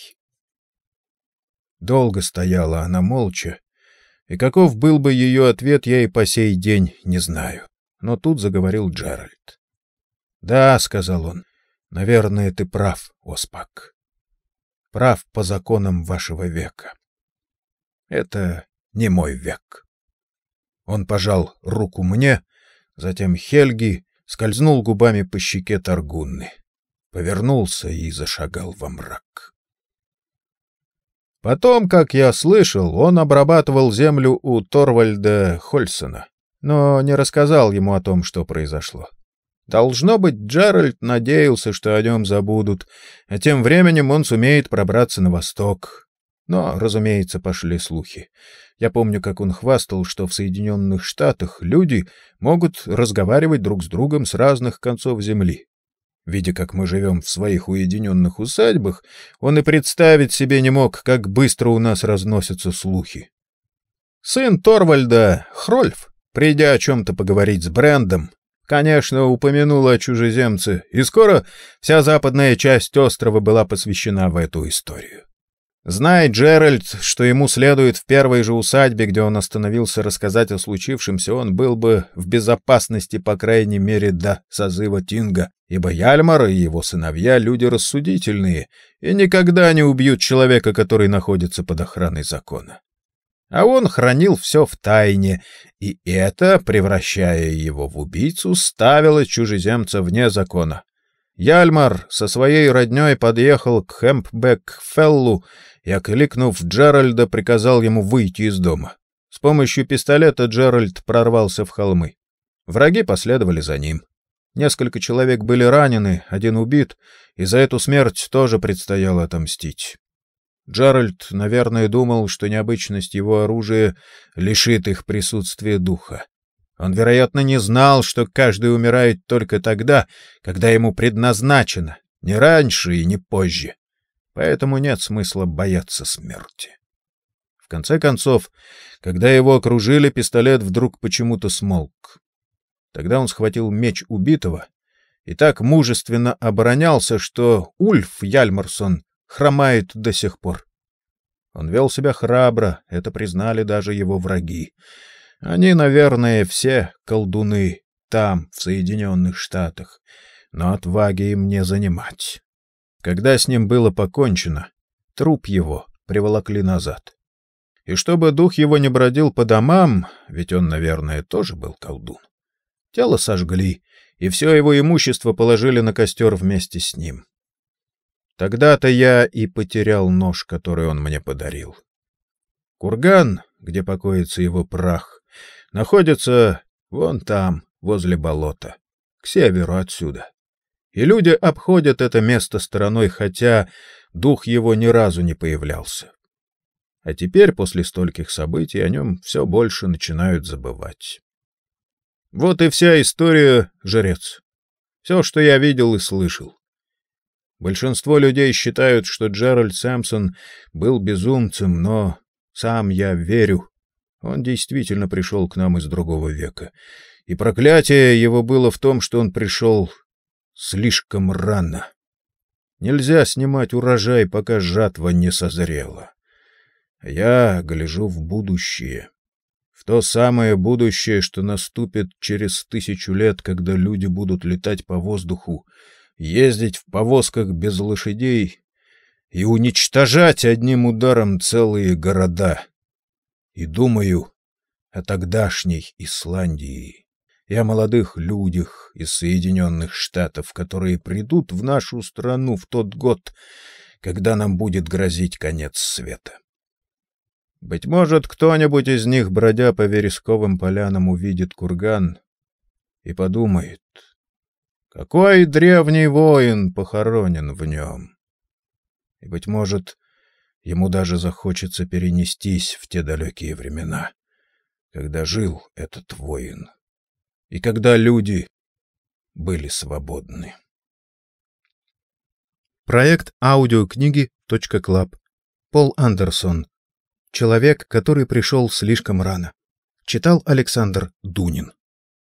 Долго стояла она молча, и каков был бы ее ответ, я и по сей день не знаю. Но тут заговорил Джеральд. «Да», — сказал он, — «наверное, ты прав, Оспак. Прав по законам вашего века. Это не мой век». Он пожал руку мне, затем Хельги, скользнул губами по щеке Торгунны, повернулся и зашагал во мрак. Потом, как я слышал, он обрабатывал землю у Торвальда Хольсена но не рассказал ему о том, что произошло. Должно быть, Джеральд надеялся, что о нем забудут, а тем временем он сумеет пробраться на восток. Но, разумеется, пошли слухи. Я помню, как он хвастал, что в Соединенных Штатах люди могут разговаривать друг с другом с разных концов земли. Видя, как мы живем в своих уединенных усадьбах, он и представить себе не мог, как быстро у нас разносятся слухи. Сын Торвальда, Хрольф, придя о чем-то поговорить с Брендом, конечно, упомянула о чужеземце, и скоро вся западная часть острова была посвящена в эту историю. Знает Джеральд, что ему следует в первой же усадьбе, где он остановился рассказать о случившемся, он был бы в безопасности, по крайней мере, до созыва Тинга, ибо Яльмар и его сыновья — люди рассудительные и никогда не убьют человека, который находится под охраной закона а он хранил все в тайне, и это, превращая его в убийцу, ставило чужеземца вне закона. Яльмар со своей родней подъехал к Хэмпбек-Феллу и, окликнув Джеральда, приказал ему выйти из дома. С помощью пистолета Джеральд прорвался в холмы. Враги последовали за ним. Несколько человек были ранены, один убит, и за эту смерть тоже предстояло отомстить. Джеральд, наверное, думал, что необычность его оружия лишит их присутствия духа. Он, вероятно, не знал, что каждый умирает только тогда, когда ему предназначено, не раньше и не позже. Поэтому нет смысла бояться смерти. В конце концов, когда его окружили, пистолет вдруг почему-то смолк. Тогда он схватил меч убитого и так мужественно оборонялся, что Ульф Яльмарсон хромает до сих пор. Он вел себя храбро, это признали даже его враги. Они, наверное, все колдуны там, в Соединенных Штатах, но отваги им не занимать. Когда с ним было покончено, труп его приволокли назад. И чтобы дух его не бродил по домам, ведь он, наверное, тоже был колдун, тело сожгли, и все его имущество положили на костер вместе с ним. Тогда-то я и потерял нож, который он мне подарил. Курган, где покоится его прах, находится вон там, возле болота, к северу отсюда. И люди обходят это место стороной, хотя дух его ни разу не появлялся. А теперь, после стольких событий, о нем все больше начинают забывать. Вот и вся история, жрец. Все, что я видел и слышал. Большинство людей считают, что Джеральд Сэмпсон был безумцем, но сам я верю. Он действительно пришел к нам из другого века. И проклятие его было в том, что он пришел слишком рано. Нельзя снимать урожай, пока жатва не созрела. Я гляжу в будущее. В то самое будущее, что наступит через тысячу лет, когда люди будут летать по воздуху, ездить в повозках без лошадей и уничтожать одним ударом целые города. И думаю о тогдашней Исландии и о молодых людях из Соединенных Штатов, которые придут в нашу страну в тот год, когда нам будет грозить конец света. Быть может, кто-нибудь из них, бродя по вересковым полянам, увидит курган и подумает, какой древний воин похоронен в нем? И, быть может, ему даже захочется перенестись в те далекие времена, когда жил этот воин, и когда люди были свободны. Проект аудиокниги .клаб. Пол Андерсон. Человек, который пришел слишком рано. Читал Александр Дунин.